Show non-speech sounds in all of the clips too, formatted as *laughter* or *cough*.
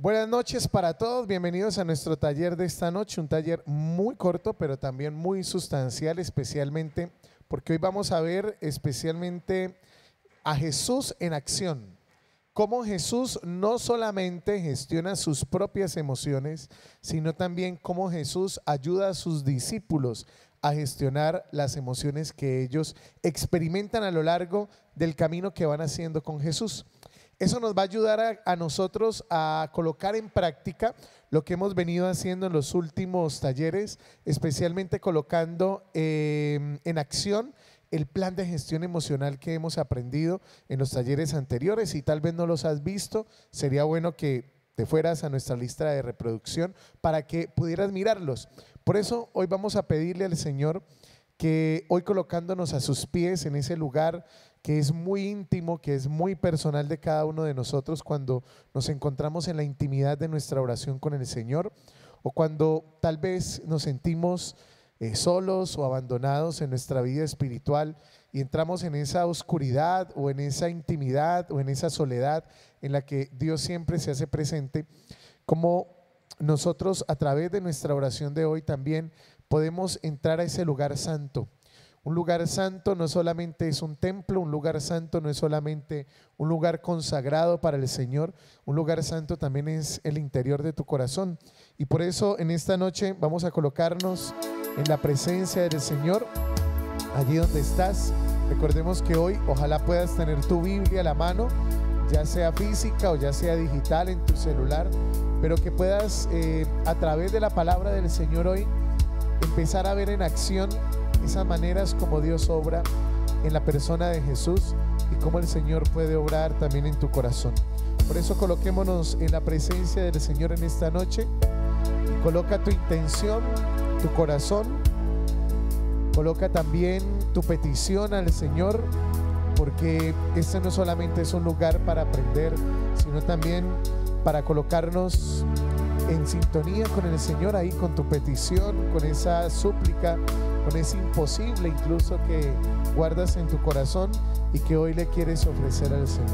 Buenas noches para todos, bienvenidos a nuestro taller de esta noche, un taller muy corto pero también muy sustancial especialmente porque hoy vamos a ver especialmente a Jesús en acción, cómo Jesús no solamente gestiona sus propias emociones, sino también cómo Jesús ayuda a sus discípulos a gestionar las emociones que ellos experimentan a lo largo del camino que van haciendo con Jesús. Eso nos va a ayudar a, nosotros a colocar en práctica lo que hemos venido haciendo en los últimos talleres, especialmente colocando em, en acción el plan de gestión emocional que hemos aprendido en los talleres anteriores. y tal vez no los has visto, sería bueno que te fueras a nuestra lista de reproducción para que pudieras mirarlos. Por eso hoy vamos a pedirle al Señor que hoy colocándonos a sus pies en ese lugar que es muy íntimo, que es muy personal de cada uno de nosotros cuando nos encontramos en la intimidad de nuestra oración con el Señor o cuando tal vez nos sentimos eh, solos o abandonados en nuestra vida espiritual y entramos en esa oscuridad o en esa intimidad o en esa soledad en la que Dios siempre se hace presente, como nosotros a través de nuestra oración de hoy también podemos entrar a ese lugar santo un lugar santo no solamente es un templo, un lugar santo no es solamente un lugar consagrado para el Señor, un lugar santo también es el interior de tu corazón. Y por eso en esta noche vamos a colocarnos en la presencia del Señor, allí donde estás. Recordemos que hoy ojalá puedas tener tu Biblia a la mano, ya sea física o ya sea digital en tu celular, pero que puedas eh, a través de la palabra del Señor hoy empezar a ver en acción esas maneras como Dios obra en la persona de Jesús y como el Señor puede obrar también en tu corazón. Por eso coloquémonos en la presencia del Señor en esta noche. Coloca tu intención, tu corazón. Coloca también tu petición al Señor, porque este no solamente es un lugar para aprender, sino también para colocarnos en sintonía con el Señor ahí, con tu petición, con esa súplica, es imposible incluso que guardas en tu corazón y que hoy le quieres ofrecer al Señor.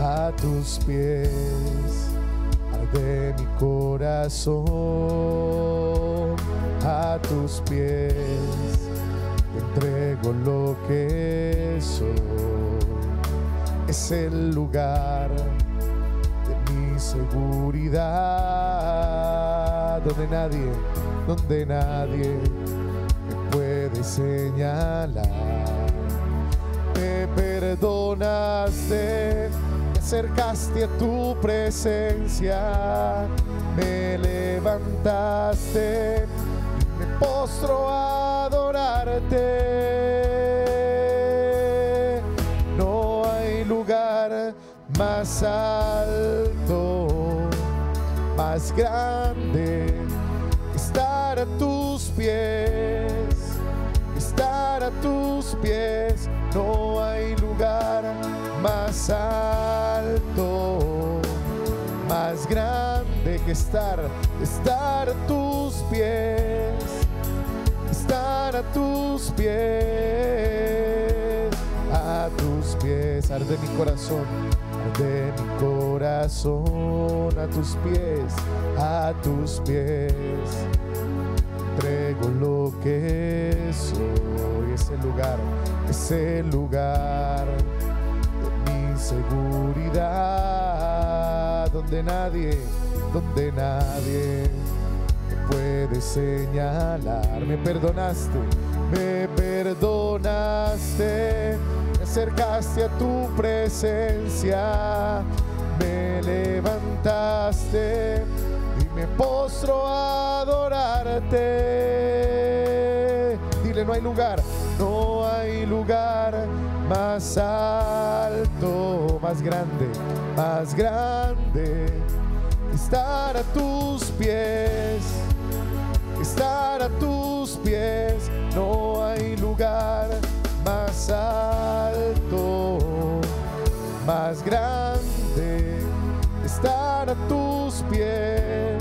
A tus pies arde mi corazón, a tus pies te entrego lo que soy. Es el lugar de mi seguridad donde nadie, donde nadie me puede señalar. Me perdonaste, Me acercaste a tu presencia, me levantaste, me postro a adorarte. No hay lugar más alto, más grande tus pies, estar a tus pies, no hay lugar más alto, más grande que estar, estar a tus pies, estar a tus pies, a tus pies, arde mi corazón, arde mi corazón, a tus pies, a tus pies entrego lo que soy. Ese lugar, ese lugar de mi seguridad, donde nadie, donde nadie me puede señalar. Me perdonaste, me perdonaste, me acercaste a tu presencia, me levantaste me postro a adorarte. Dile, no hay lugar, no hay lugar más alto, más grande, más grande. Estar a tus pies, estar a tus pies, no hay lugar más alto, más grande estar a tus pies,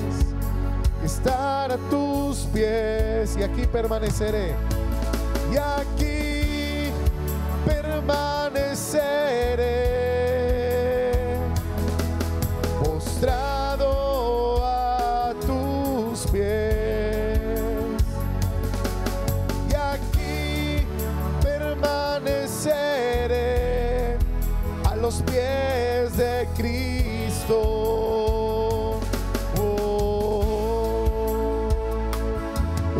estar a tus pies y aquí permaneceré. Y aquí permaneceré. Oh.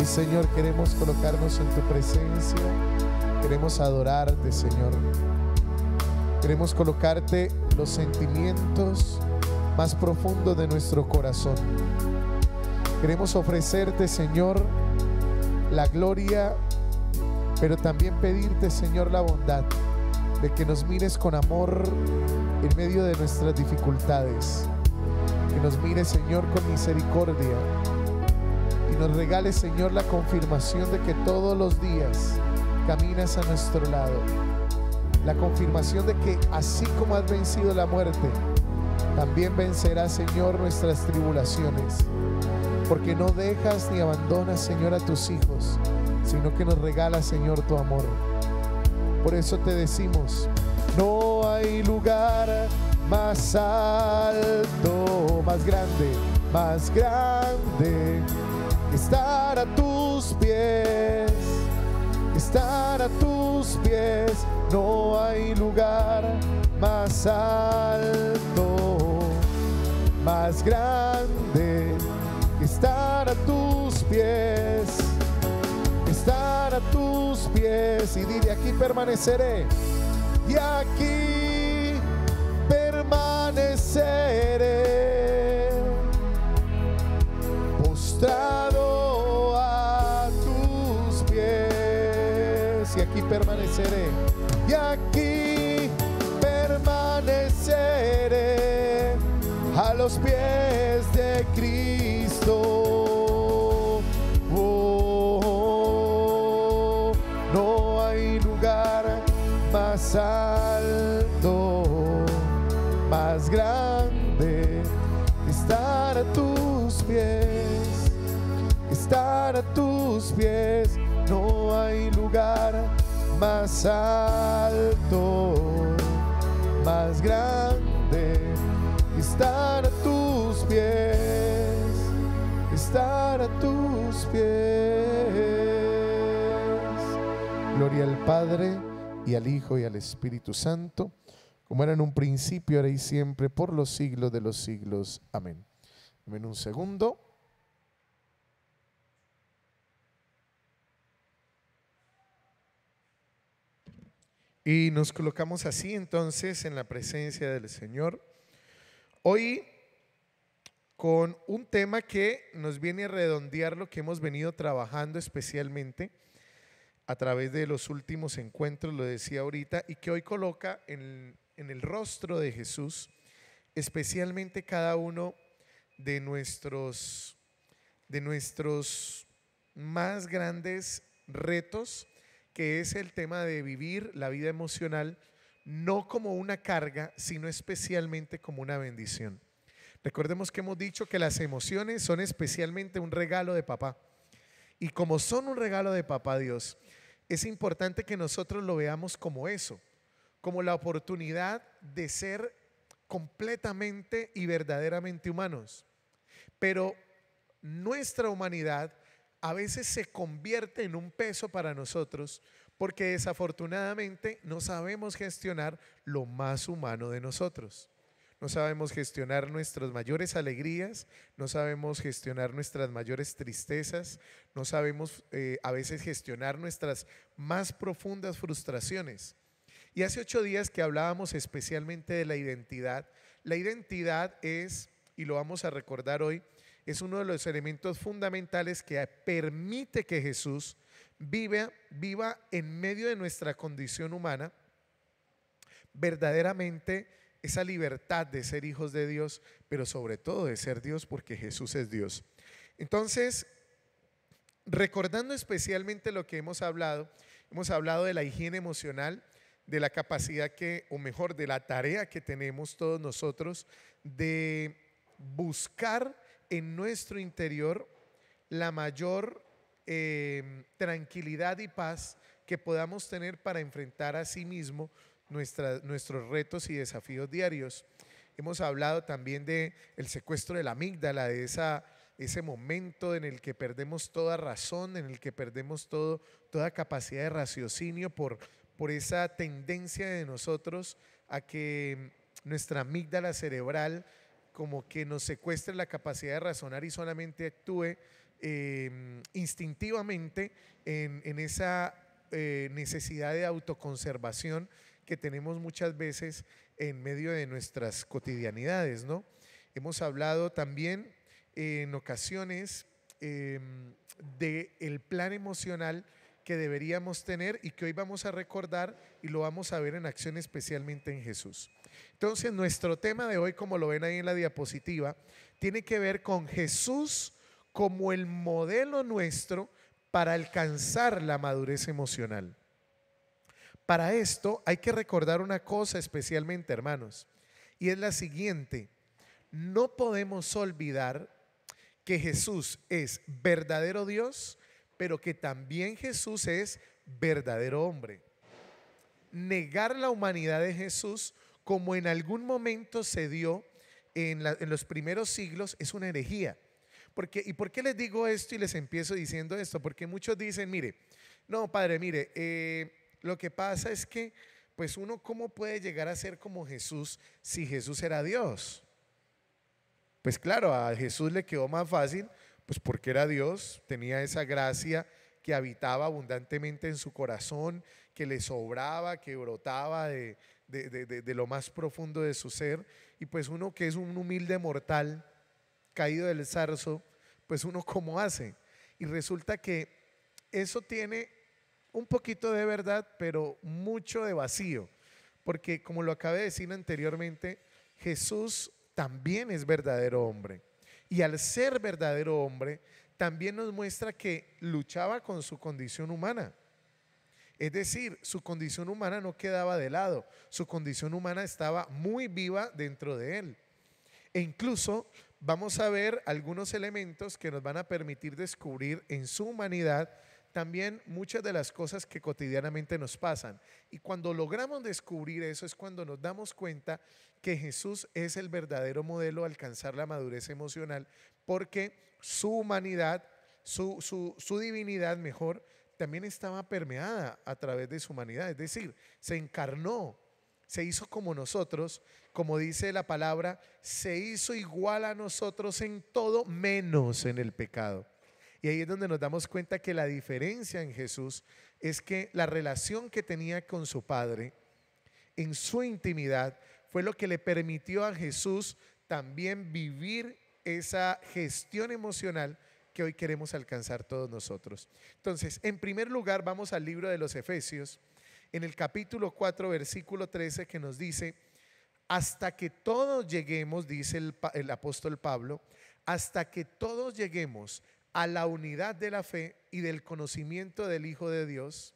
Y Señor, queremos colocarnos en tu presencia. Queremos adorarte, Señor. Queremos colocarte los sentimientos más profundos de nuestro corazón. Queremos ofrecerte, Señor, la gloria, pero también pedirte, Señor, la bondad de que nos mires con amor en medio de nuestras dificultades, que nos mires, Señor, con misericordia y nos regales, Señor, la confirmación de que todos los días caminas a nuestro lado, la confirmación de que así como has vencido la muerte, también vencerás, Señor, nuestras tribulaciones, porque no dejas ni abandonas, Señor, a tus hijos, sino que nos regalas, Señor, tu amor. Por eso te decimos, no hay lugar más alto, más grande, más grande estar a tus pies, estar a tus pies. No hay lugar más alto, más grande estar a tus pies a tus pies y dile aquí permaneceré y aquí permaneceré postrado a tus pies y aquí permaneceré y aquí permaneceré a los pies de Cristo más alto, más grande, estar a tus pies, estar a tus pies, no hay lugar más alto, más grande, estar a tus pies, estar a tus pies. Gloria al Padre y al Hijo y al Espíritu Santo, como era en un principio, ahora y siempre, por los siglos de los siglos. Amén. En un segundo. Y nos colocamos así entonces en la presencia del Señor. Hoy con un tema que nos viene a redondear lo que hemos venido trabajando especialmente a través de los últimos encuentros, lo decía ahorita, y que hoy coloca en, el rostro de Jesús, especialmente cada uno de nuestros, de nuestros más grandes retos, que es el tema de vivir la vida emocional no como una carga, sino especialmente como una bendición. Recordemos que hemos dicho que las emociones son especialmente un regalo de papá. Y como son un regalo de papá Dios, es importante que nosotros lo veamos como eso, como la oportunidad de ser completamente y verdaderamente humanos. Pero nuestra humanidad a veces se convierte en un peso para nosotros porque desafortunadamente no sabemos gestionar lo más humano de nosotros no sabemos gestionar nuestras mayores alegrías, no sabemos gestionar nuestras mayores tristezas, no sabemos eh, a veces gestionar nuestras más profundas frustraciones. Y hace ocho días que hablábamos especialmente de la identidad. La identidad es, y lo vamos a recordar hoy, es uno de los elementos fundamentales que permite que Jesús viva, viva en medio de nuestra condición humana verdaderamente esa libertad de ser hijos de Dios, pero sobre todo de ser Dios porque Jesús es Dios. Entonces, recordando especialmente lo que hemos hablado, hemos hablado de la higiene emocional, de la capacidad que, o mejor, de la tarea que tenemos todos nosotros de buscar en nuestro interior la mayor eh, tranquilidad y paz que podamos tener para enfrentar a sí mismo nuestros retos y desafíos diarios. Hemos hablado también de el secuestro de la amígdala, de esa, ese momento en el que perdemos toda razón, en el que perdemos toda capacidad de raciocinio por, por esa tendencia de nosotros a que nuestra amígdala cerebral como que nos secuestre la capacidad de razonar y solamente actúe em, instintivamente en, esa eh, necesidad de autoconservación que tenemos muchas veces en medio de nuestras cotidianidades, ¿no? Hemos hablado también eh, en ocasiones em, De del plan emocional que deberíamos tener y que hoy vamos a recordar y lo vamos a ver en acción especialmente en Jesús. Entonces, nuestro tema de hoy, como lo ven ahí en la diapositiva, tiene que ver con Jesús como el modelo nuestro para alcanzar la madurez emocional. Para esto hay que recordar una cosa especialmente, hermanos, y es la siguiente. No podemos olvidar que Jesús es verdadero Dios, pero que también Jesús es verdadero hombre. Negar la humanidad de Jesús, como en algún momento se dio en, los primeros siglos, es una herejía. Porque, ¿Y por qué les digo esto y les empiezo diciendo esto? Porque muchos dicen, mire, no, padre, mire, eh, lo que pasa es que, pues uno, ¿cómo puede llegar a ser como Jesús si Jesús era Dios? Pues claro, a Jesús le quedó más fácil, pues porque era Dios, tenía esa gracia que habitaba abundantemente en su corazón, que le sobraba, que brotaba de, de, lo más profundo de su ser. Y pues uno que es un humilde mortal, caído del zarzo, pues uno cómo hace. Y resulta que eso tiene un poquito de verdad, pero mucho de vacío. Porque como lo acabé de decir anteriormente, Jesús también es verdadero hombre. Y al ser verdadero hombre, también nos muestra que luchaba con su condición humana. Es decir, su condición humana no quedaba de lado, su condición humana estaba muy viva dentro de él. E incluso vamos a ver algunos elementos que nos van a permitir descubrir en su humanidad también muchas de las cosas que cotidianamente nos pasan. Y cuando logramos descubrir eso es cuando nos damos cuenta que Jesús es el verdadero modelo a alcanzar la madurez emocional, porque su humanidad, su, su divinidad mejor, también estaba permeada a través de su humanidad. Es decir, se encarnó, se hizo como nosotros, como dice la palabra, se hizo igual a nosotros en todo menos en el pecado. Y ahí es donde nos damos cuenta que la diferencia en Jesús es que la relación que tenía con su Padre en su intimidad fue lo que le permitió a Jesús también vivir esa gestión emocional que hoy queremos alcanzar todos nosotros. Entonces, en primer lugar, vamos al libro de los Efesios, en el capítulo 4, versículo 13, que nos dice, hasta que todos lleguemos, dice el, el apóstol Pablo, hasta que todos lleguemos a la unidad de la fe y del conocimiento del Hijo de Dios,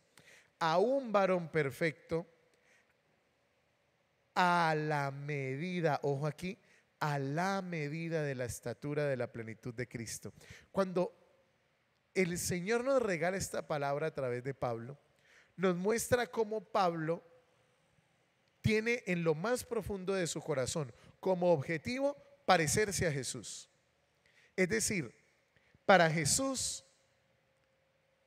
a un varón perfecto, a la medida, ojo aquí, a la medida de la estatura de la plenitud de Cristo. Cuando el Señor nos regala esta palabra a través de Pablo, nos muestra cómo Pablo tiene en lo más profundo de su corazón como objetivo parecerse a Jesús. Es decir, para Jesús,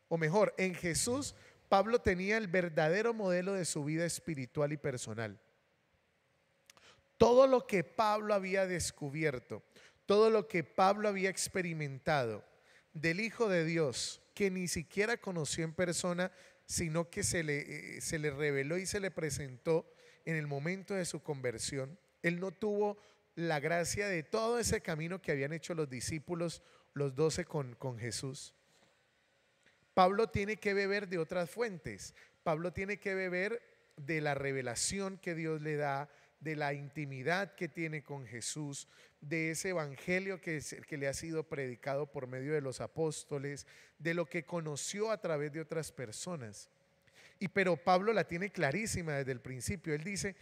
o mejor, en Jesús, Pablo tenía el verdadero modelo de su vida espiritual y personal. Todo lo que Pablo había descubierto, todo lo que Pablo había experimentado del Hijo de Dios, que ni siquiera conoció en persona, sino que se le, eh, se le reveló y se le presentó en el momento de su conversión, él no tuvo la gracia de todo ese camino que habían hecho los discípulos los doce con, Jesús. Pablo tiene que beber de otras fuentes. Pablo tiene que beber de la revelación que Dios le da, de la intimidad que tiene con Jesús, de ese evangelio que, que, le ha sido predicado por medio de los apóstoles, de lo que conoció a través de otras personas. Y pero Pablo la tiene clarísima desde el principio. Él dice,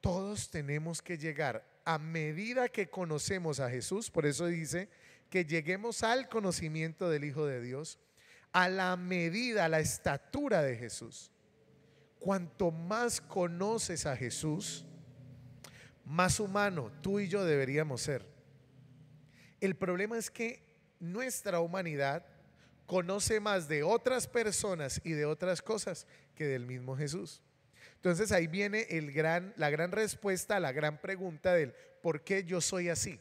todos tenemos que llegar a medida que conocemos a Jesús, por eso dice, que lleguemos al conocimiento del Hijo de Dios, a la medida, a la estatura de Jesús. Cuanto más conoces a Jesús, más humano tú y yo deberíamos ser. El problema es que nuestra humanidad conoce más de otras personas y de otras cosas que del mismo Jesús. Entonces ahí viene la gran respuesta a la gran pregunta del por qué yo soy así.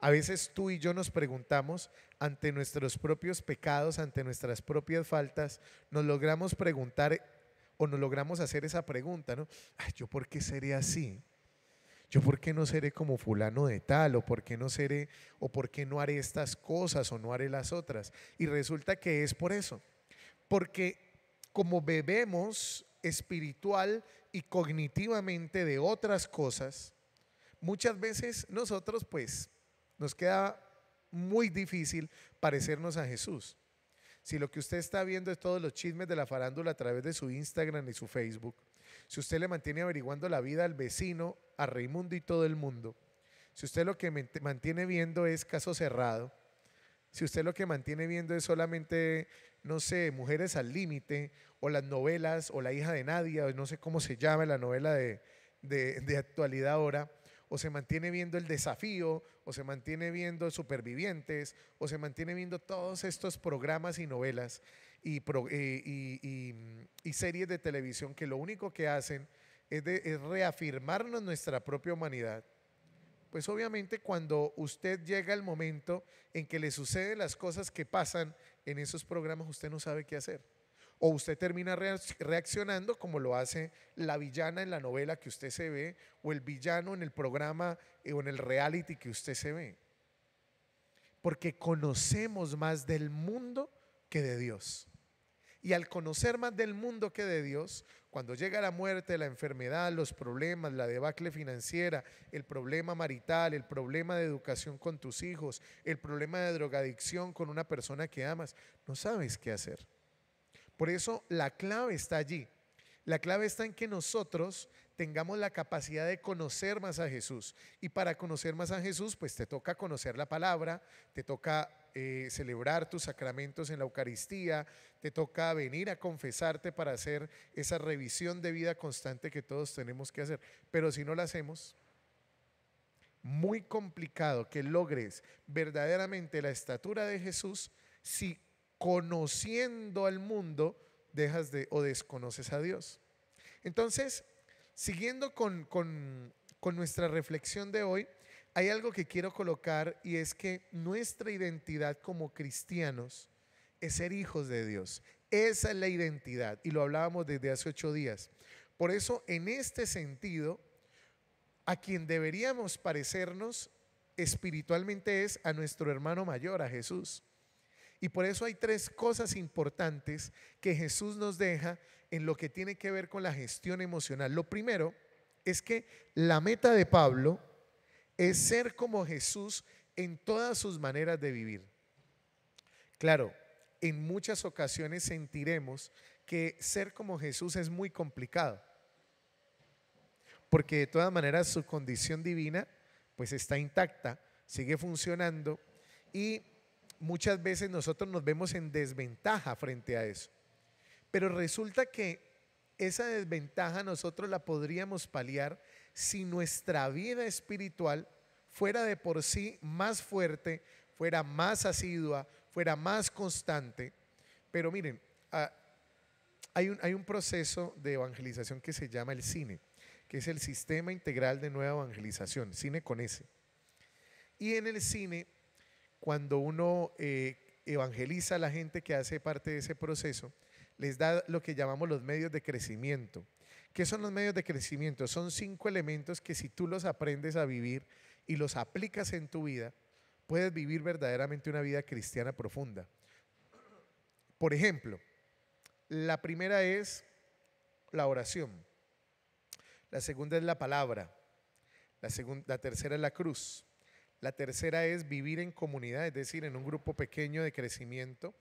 A veces tú y yo nos preguntamos ante nuestros propios pecados, ante nuestras propias faltas, nos logramos preguntar o nos logramos hacer esa pregunta, ¿no? ¿Yo por qué seré así? ¿Yo por qué no seré como fulano de tal? ¿O por qué no seré? ¿O por qué no haré estas cosas o no haré las otras? Y resulta que es por eso. Porque como bebemos espiritual y cognitivamente de otras cosas, muchas veces nosotros pues nos queda muy difícil parecernos a Jesús. Si lo que usted está viendo es todos los chismes de la farándula a través de su Instagram y su Facebook, si usted le mantiene averiguando la vida al vecino, a Raimundo y todo el mundo, si usted lo que mantiene viendo es caso cerrado, si usted lo que mantiene viendo es solamente, no sé, mujeres al límite, o las novelas, o la hija de nadie, o no sé cómo se llama la novela de, de actualidad ahora, o se mantiene viendo el desafío, o se mantiene viendo Supervivientes, o se mantiene viendo todos estos programas y novelas y, eh, series de televisión que lo único que hacen es, reafirmarnos nuestra propia humanidad, pues obviamente cuando usted llega al momento en que le suceden las cosas que pasan en esos programas, usted no sabe qué hacer o usted termina reaccionando como lo hace la villana en la novela que usted se ve, o el villano en el programa eh, o en el reality que usted se ve. Porque conocemos más del mundo que de Dios. Y al conocer más del mundo que de Dios, cuando llega la muerte, la enfermedad, los problemas, la debacle financiera, el problema marital, el problema de educación con tus hijos, el problema de drogadicción con una persona que amas, no sabes qué hacer. Por eso la clave está allí. La clave está en que nosotros tengamos la capacidad de conocer más a Jesús. Y para conocer más a Jesús, pues te toca conocer la palabra, te toca eh, celebrar tus sacramentos en la Eucaristía, te toca venir a confesarte para hacer esa revisión de vida constante que todos tenemos que hacer. Pero si no la hacemos, muy complicado que logres verdaderamente la estatura de Jesús si conociendo al mundo, dejas de o desconoces a Dios. Entonces, siguiendo con, con nuestra reflexión de hoy, hay algo que quiero colocar y es que nuestra identidad como cristianos es ser hijos de Dios. Esa es la identidad y lo hablábamos desde hace ocho días. Por eso, en este sentido, a quien deberíamos parecernos espiritualmente es a nuestro hermano mayor, a Jesús. Y por eso hay tres cosas importantes que Jesús nos deja en lo que tiene que ver con la gestión emocional. Lo primero es que la meta de Pablo es ser como Jesús en todas sus maneras de vivir. Claro, en muchas ocasiones sentiremos que ser como Jesús es muy complicado, porque de todas maneras su condición divina pues está intacta, sigue funcionando y muchas veces nosotros nos vemos en desventaja frente a eso. Pero resulta que esa desventaja nosotros la podríamos paliar si nuestra vida espiritual fuera de por sí más fuerte, fuera más asidua, fuera más constante. Pero miren, ah, hay, un, hay un proceso de evangelización que se llama el cine, que es el Sistema Integral de Nueva Evangelización, cine con S. Y en el cine cuando uno eh, evangeliza a la gente que hace parte de ese proceso, les da lo que llamamos los medios de crecimiento. ¿Qué son los medios de crecimiento? Son cinco elementos que si tú los aprendes a vivir y los aplicas en tu vida, puedes vivir verdaderamente una vida cristiana profunda. Por ejemplo, la primera es la oración, la segunda es la palabra, la, segunda, la tercera es la cruz, la tercera es vivir en comunidad, es decir, en un grupo pequeño de crecimiento.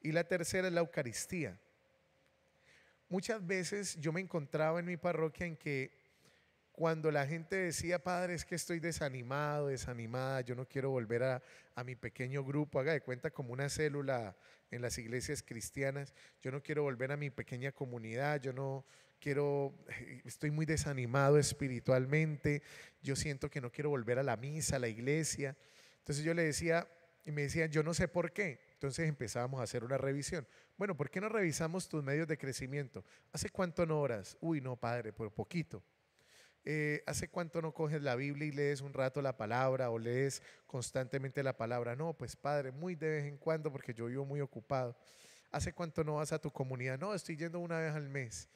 Y la tercera es la Eucaristía. Muchas veces yo me encontraba en mi parroquia en que cuando la gente decía, padre, es que estoy desanimado, desanimada, yo no quiero volver a, mi pequeño grupo, haga de cuenta como una célula en las iglesias cristianas, yo no quiero volver a mi pequeña comunidad, yo no quiero, eh, estoy muy desanimado espiritualmente, yo siento que no quiero volver a la misa, a la iglesia. Entonces yo le decía, y me decían, yo no sé por qué. Entonces empezábamos a hacer una revisión. Bueno, ¿por qué no revisamos tus medios de crecimiento? ¿Hace cuánto no oras? Uy, no, padre, por poquito. Eh, ¿Hace cuánto no coges la Biblia y lees un rato la palabra o lees constantemente la palabra? No, pues padre, muy de vez en cuando porque yo vivo muy ocupado. ¿Hace cuánto no vas a tu comunidad? No, estoy yendo una vez al mes.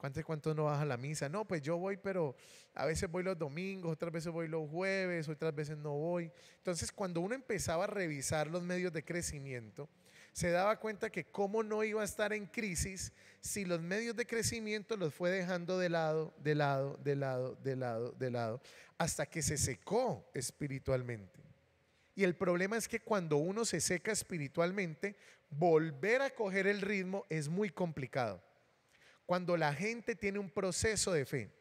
¿Cuánto, cuántos no vas a la misa? No, pues yo voy, pero a veces voy los domingos, otras veces voy los jueves, otras veces no voy. Entonces, cuando uno empezaba a revisar los medios de crecimiento, se daba cuenta que cómo no iba a estar en crisis si los medios de crecimiento los fue dejando de lado, de lado, de lado, de lado, de lado, hasta que se secó espiritualmente. Y el problema es que cuando uno se seca espiritualmente, volver a coger el ritmo es muy complicado cuando la gente tiene un proceso de fe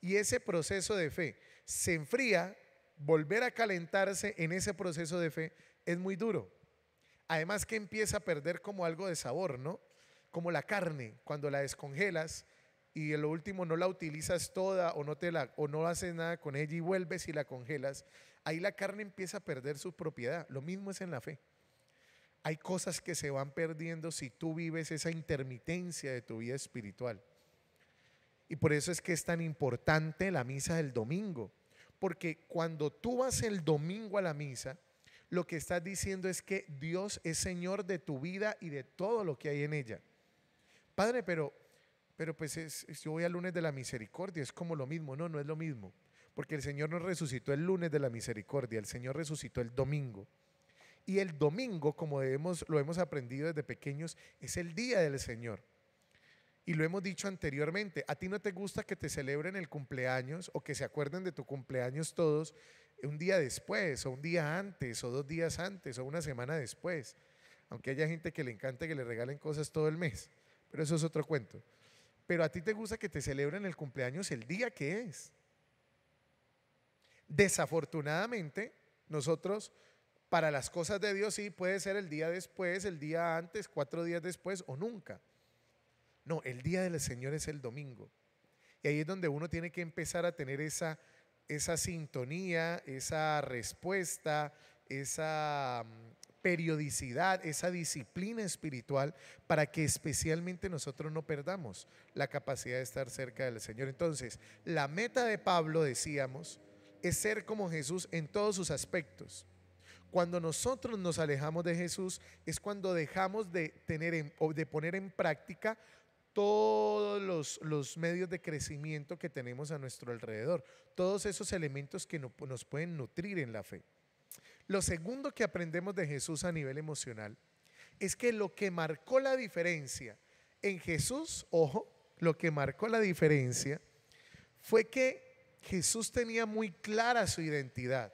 y ese proceso de fe se enfría, volver a calentarse en ese proceso de fe es muy duro. Además que empieza a perder como algo de sabor, ¿no? Como la carne, cuando la descongelas y en lo último no la utilizas toda o no, te la, o no haces nada con ella y vuelves y la congelas, ahí la carne empieza a perder su propiedad. Lo mismo es en la fe hay cosas que se van perdiendo si tú vives esa intermitencia de tu vida espiritual. Y por eso es que es tan importante la misa del domingo, porque cuando tú vas el domingo a la misa, lo que estás diciendo es que Dios es Señor de tu vida y de todo lo que hay en ella. Padre, pero, pero pues yo voy al lunes de la misericordia, es como lo mismo, no, no es lo mismo, porque el Señor no resucitó el lunes de la misericordia, el Señor resucitó el domingo. Y el domingo, como debemos, lo hemos aprendido desde pequeños, es el día del Señor. Y lo hemos dicho anteriormente, a ti no te gusta que te celebren el cumpleaños o que se acuerden de tu cumpleaños todos un día después o un día antes o dos días antes o una semana después. Aunque haya gente que le encanta que le regalen cosas todo el mes, pero eso es otro cuento. Pero a ti te gusta que te celebren el cumpleaños el día que es. Desafortunadamente, nosotros para las cosas de Dios sí puede ser el día después, el día antes, cuatro días después o nunca. No, el día del Señor es el domingo. Y ahí es donde uno tiene que empezar a tener esa, esa sintonía, esa respuesta, esa mm, periodicidad, esa disciplina espiritual para que especialmente nosotros no perdamos la capacidad de estar cerca del Señor. Entonces, la meta de Pablo, decíamos, es ser como Jesús en todos sus aspectos. Cuando nosotros nos alejamos de Jesús es cuando dejamos de, tener de poner en práctica todos los, medios de crecimiento que tenemos a nuestro alrededor, todos esos elementos que nos pueden nutrir en la fe. Lo segundo que aprendemos de Jesús a nivel emocional es que lo que marcó la diferencia en Jesús, ojo, lo que marcó la diferencia fue que Jesús tenía muy clara su identidad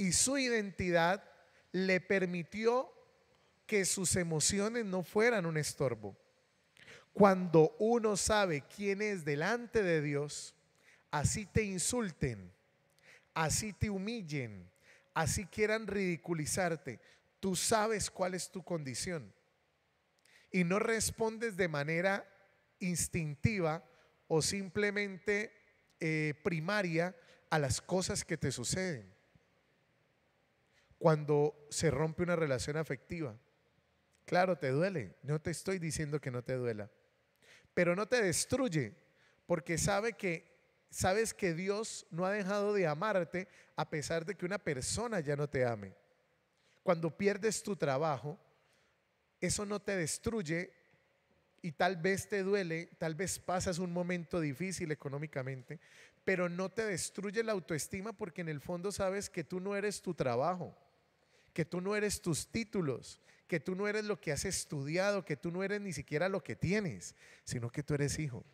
y su identidad le permitió que sus emociones no fueran un estorbo. Cuando uno sabe quién es delante de Dios, así te insulten, así te humillen, así quieran ridiculizarte, tú sabes cuál es tu condición. Y no respondes de manera instintiva o simplemente eh, primaria a las cosas que te suceden cuando se rompe una relación afectiva. Claro, te duele. No te estoy diciendo que no te duela. Pero no te destruye, porque sabe que sabes que Dios no ha dejado de amarte a pesar de que una persona ya no te ame. Cuando pierdes tu trabajo, eso no te destruye y tal vez te duele, tal vez pasas un momento difícil económicamente, pero no te destruye la autoestima porque en el fondo sabes que tú no eres tu trabajo que tú no eres tus títulos, que tú no eres lo que has estudiado, que tú no eres ni siquiera lo que tienes, sino que tú eres hijo.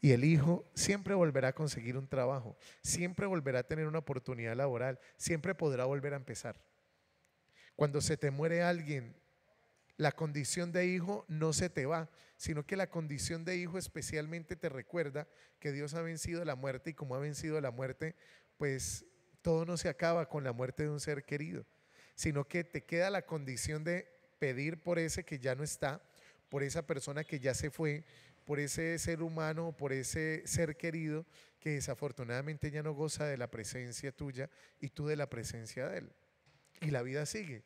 Y el hijo siempre volverá a conseguir un trabajo, siempre volverá a tener una oportunidad laboral, siempre podrá volver a empezar. Cuando se te muere alguien, la condición de hijo no se te va, sino que la condición de hijo especialmente te recuerda que Dios ha vencido la muerte y como ha vencido la muerte, pues todo no se acaba con la muerte de un ser querido, sino que te queda la condición de pedir por ese que ya no está, por esa persona que ya se fue, por ese ser humano, por ese ser querido que desafortunadamente ya no goza de la presencia tuya y tú de la presencia de él. Y la vida sigue.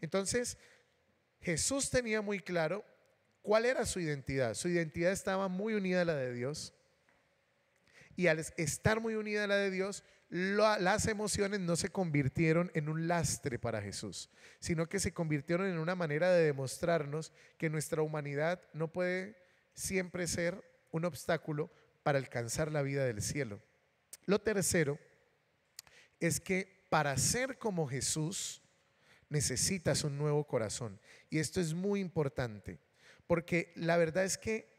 Entonces, Jesús tenía muy claro cuál era su identidad. Su identidad estaba muy unida a la de Dios. Y al estar muy unida a la de Dios, las emociones no se convirtieron en un lastre para Jesús, sino que se convirtieron en una manera de demostrarnos que nuestra humanidad no puede siempre ser un obstáculo para alcanzar la vida del cielo. Lo tercero es que para ser como Jesús necesitas un nuevo corazón. Y esto es muy importante, porque la verdad es que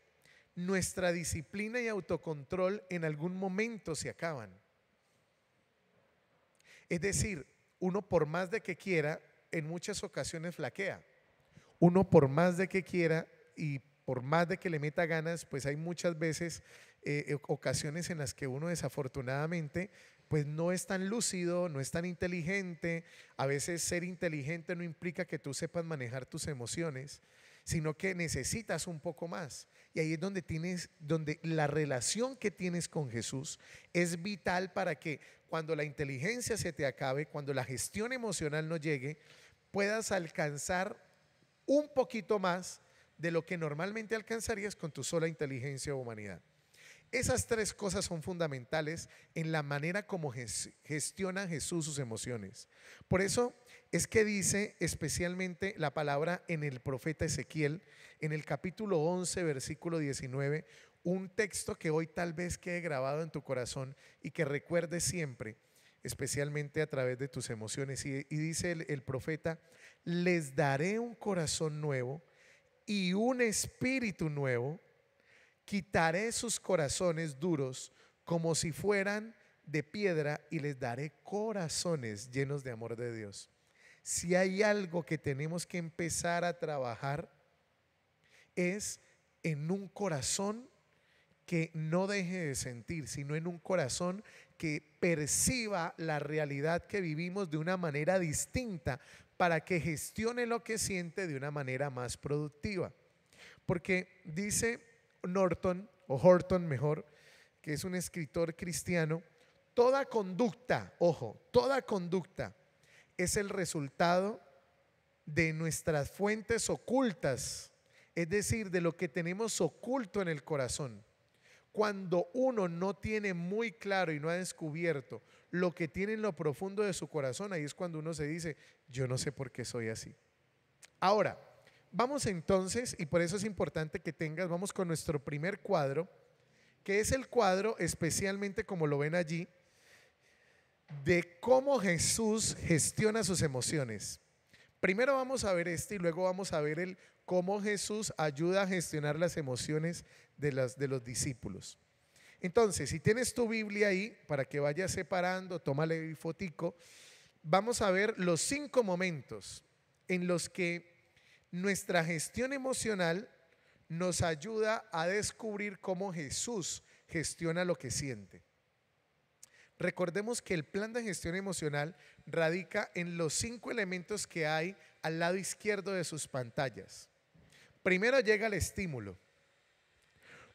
nuestra disciplina y autocontrol en algún momento se acaban. Es decir, uno por más de que quiera, en muchas ocasiones flaquea. Uno por más de que quiera y por más de que le meta ganas, pues hay muchas veces eh, eh, ocasiones en las que uno desafortunadamente pues no es tan lúcido, no es tan inteligente. A veces ser inteligente no implica que tú sepas manejar tus emociones, sino que necesitas un poco más. Y ahí es donde tienes, donde la relación que tienes con Jesús es vital para que cuando la inteligencia se te acabe, cuando la gestión emocional no llegue, puedas alcanzar un poquito más de lo que normalmente alcanzarías con tu sola inteligencia o humanidad. Esas tres cosas son fundamentales en la manera como gestiona Jesús sus emociones. Por eso es que dice especialmente la palabra en el profeta Ezequiel, en el capítulo 11, versículo 19, un texto que hoy tal vez quede grabado en tu corazón y que recuerdes siempre, especialmente a través de tus emociones. Y, dice el, el profeta, les daré un corazón nuevo y un espíritu nuevo, quitaré sus corazones duros como si fueran de piedra y les daré corazones llenos de amor de Dios. Si hay algo que tenemos que empezar a trabajar es en un corazón que no deje de sentir, sino en un corazón que perciba la realidad que vivimos de una manera distinta para que gestione lo que siente de una manera más productiva. Porque dice Norton, o Horton mejor, que es un escritor cristiano, toda conducta, ojo, toda conducta es el resultado de nuestras fuentes ocultas, es decir, de lo que tenemos oculto en el corazón. Cuando uno no tiene muy claro y no ha descubierto lo que tiene en lo profundo de su corazón, ahí es cuando uno se dice, yo no sé por qué soy así. Ahora, vamos entonces, y por eso es importante que tengas, vamos con nuestro primer cuadro, que es el cuadro especialmente como lo ven allí, de cómo Jesús gestiona sus emociones. Primero vamos a ver este y luego vamos a ver el cómo Jesús ayuda a gestionar las emociones de, las, de los discípulos. Entonces, si tienes tu Biblia ahí, para que vayas separando, tómale fotico, vamos a ver los cinco momentos en los que nuestra gestión emocional nos ayuda a descubrir cómo Jesús gestiona lo que siente. Recordemos que el plan de gestión emocional radica en los cinco elementos que hay al lado izquierdo de sus pantallas. Primero llega el estímulo.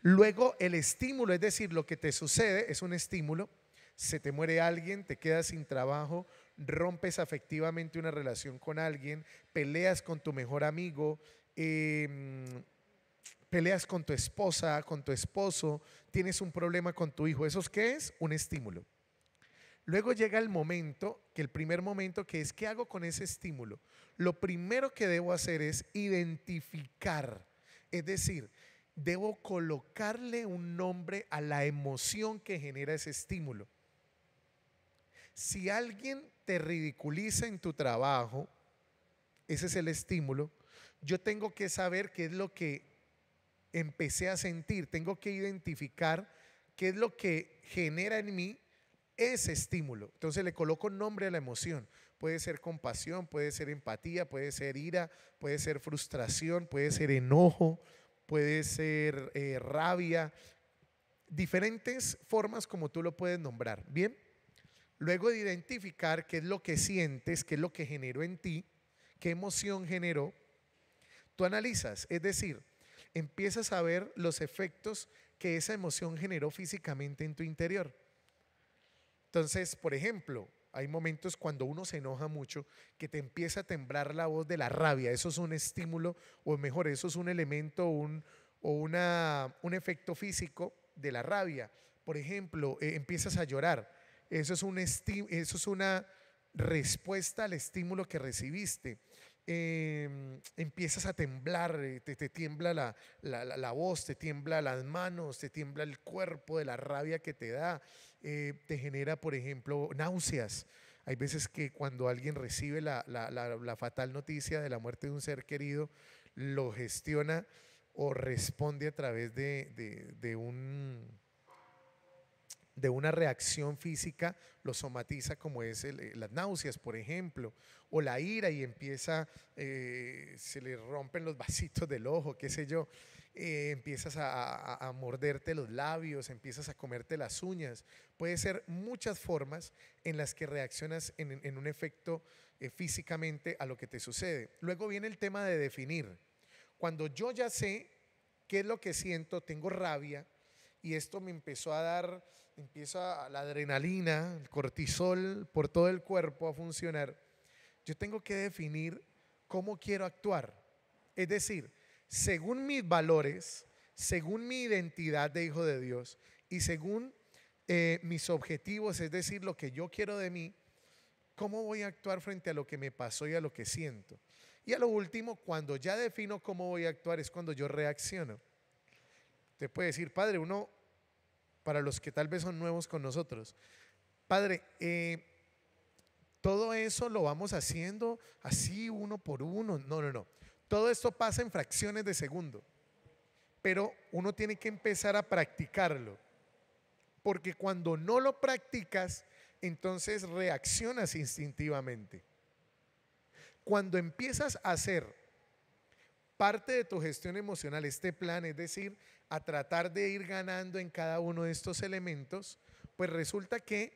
Luego el estímulo, es decir, lo que te sucede es un estímulo. Se te muere alguien, te quedas sin trabajo, rompes afectivamente una relación con alguien, peleas con tu mejor amigo, em, peleas con tu esposa, con tu esposo, tienes un problema con tu hijo. ¿Eso qué es? Un estímulo. Luego llega el momento, que el primer momento, que es ¿qué hago con ese estímulo? Lo primero que debo hacer es identificar, es decir, debo colocarle un nombre a la emoción que genera ese estímulo. Si alguien te ridiculiza en tu trabajo, ese es el estímulo, yo tengo que saber qué es lo que empecé a sentir, tengo que identificar qué es lo que genera en mí ese estímulo. Entonces le coloco nombre a la emoción. Puede ser compasión, puede ser empatía, puede ser ira, puede ser frustración, puede ser enojo, puede ser eh, rabia. Diferentes formas como tú lo puedes nombrar. Bien. Luego de identificar qué es lo que sientes, qué es lo que generó en ti, qué emoción generó, tú analizas, es decir, empiezas a ver los efectos que esa emoción generó físicamente en tu interior. Entonces, por ejemplo, hay momentos cuando uno se enoja mucho que te empieza a temblar la voz de la rabia. Eso es un estímulo, o mejor, eso es un elemento un, o una, un efecto físico de la rabia. Por ejemplo, eh, empiezas a llorar. Eso es, un eso es una respuesta al estímulo que recibiste. Em, empiezas a temblar, eh, te, tiembla la, la voz, te tiembla las manos, te tiembla el cuerpo de la rabia que te da. Eh, te genera, por ejemplo, náuseas. Hay veces que cuando alguien recibe la, fatal noticia de la muerte de un ser querido, lo gestiona o responde a través de, una reacción física, lo somatiza como es eh, las náuseas, por ejemplo, o la ira y empieza, eh, se le rompen los vasitos del ojo, qué sé yo. Eh, empiezas a, morderte los labios, empiezas a comerte las uñas. Puede ser muchas formas en las que reaccionas en, un efecto eh, físicamente a lo que te sucede. Luego viene el tema de definir. Cuando yo ya sé qué es lo que siento, tengo rabia y esto me empezó a dar, empieza la adrenalina, el cortisol por todo el cuerpo a funcionar, yo tengo que definir cómo quiero actuar. Es decir, según mis valores, según mi identidad de hijo de Dios y según eh, mis objetivos, es decir, lo que yo quiero de mí, ¿cómo voy a actuar frente a lo que me pasó y a lo que siento? Y a lo último, cuando ya defino cómo voy a actuar, es cuando yo reacciono. Te puede decir, padre, uno, para los que tal vez son nuevos con nosotros, padre, eh, todo eso lo vamos haciendo así uno por uno. No, no, no. Todo esto pasa en fracciones de segundo, pero uno tiene que empezar a practicarlo, porque cuando no lo practicas, entonces reaccionas instintivamente. Cuando empiezas a hacer parte de tu gestión emocional este plan, es decir, a tratar de ir ganando en cada uno de estos elementos, pues resulta que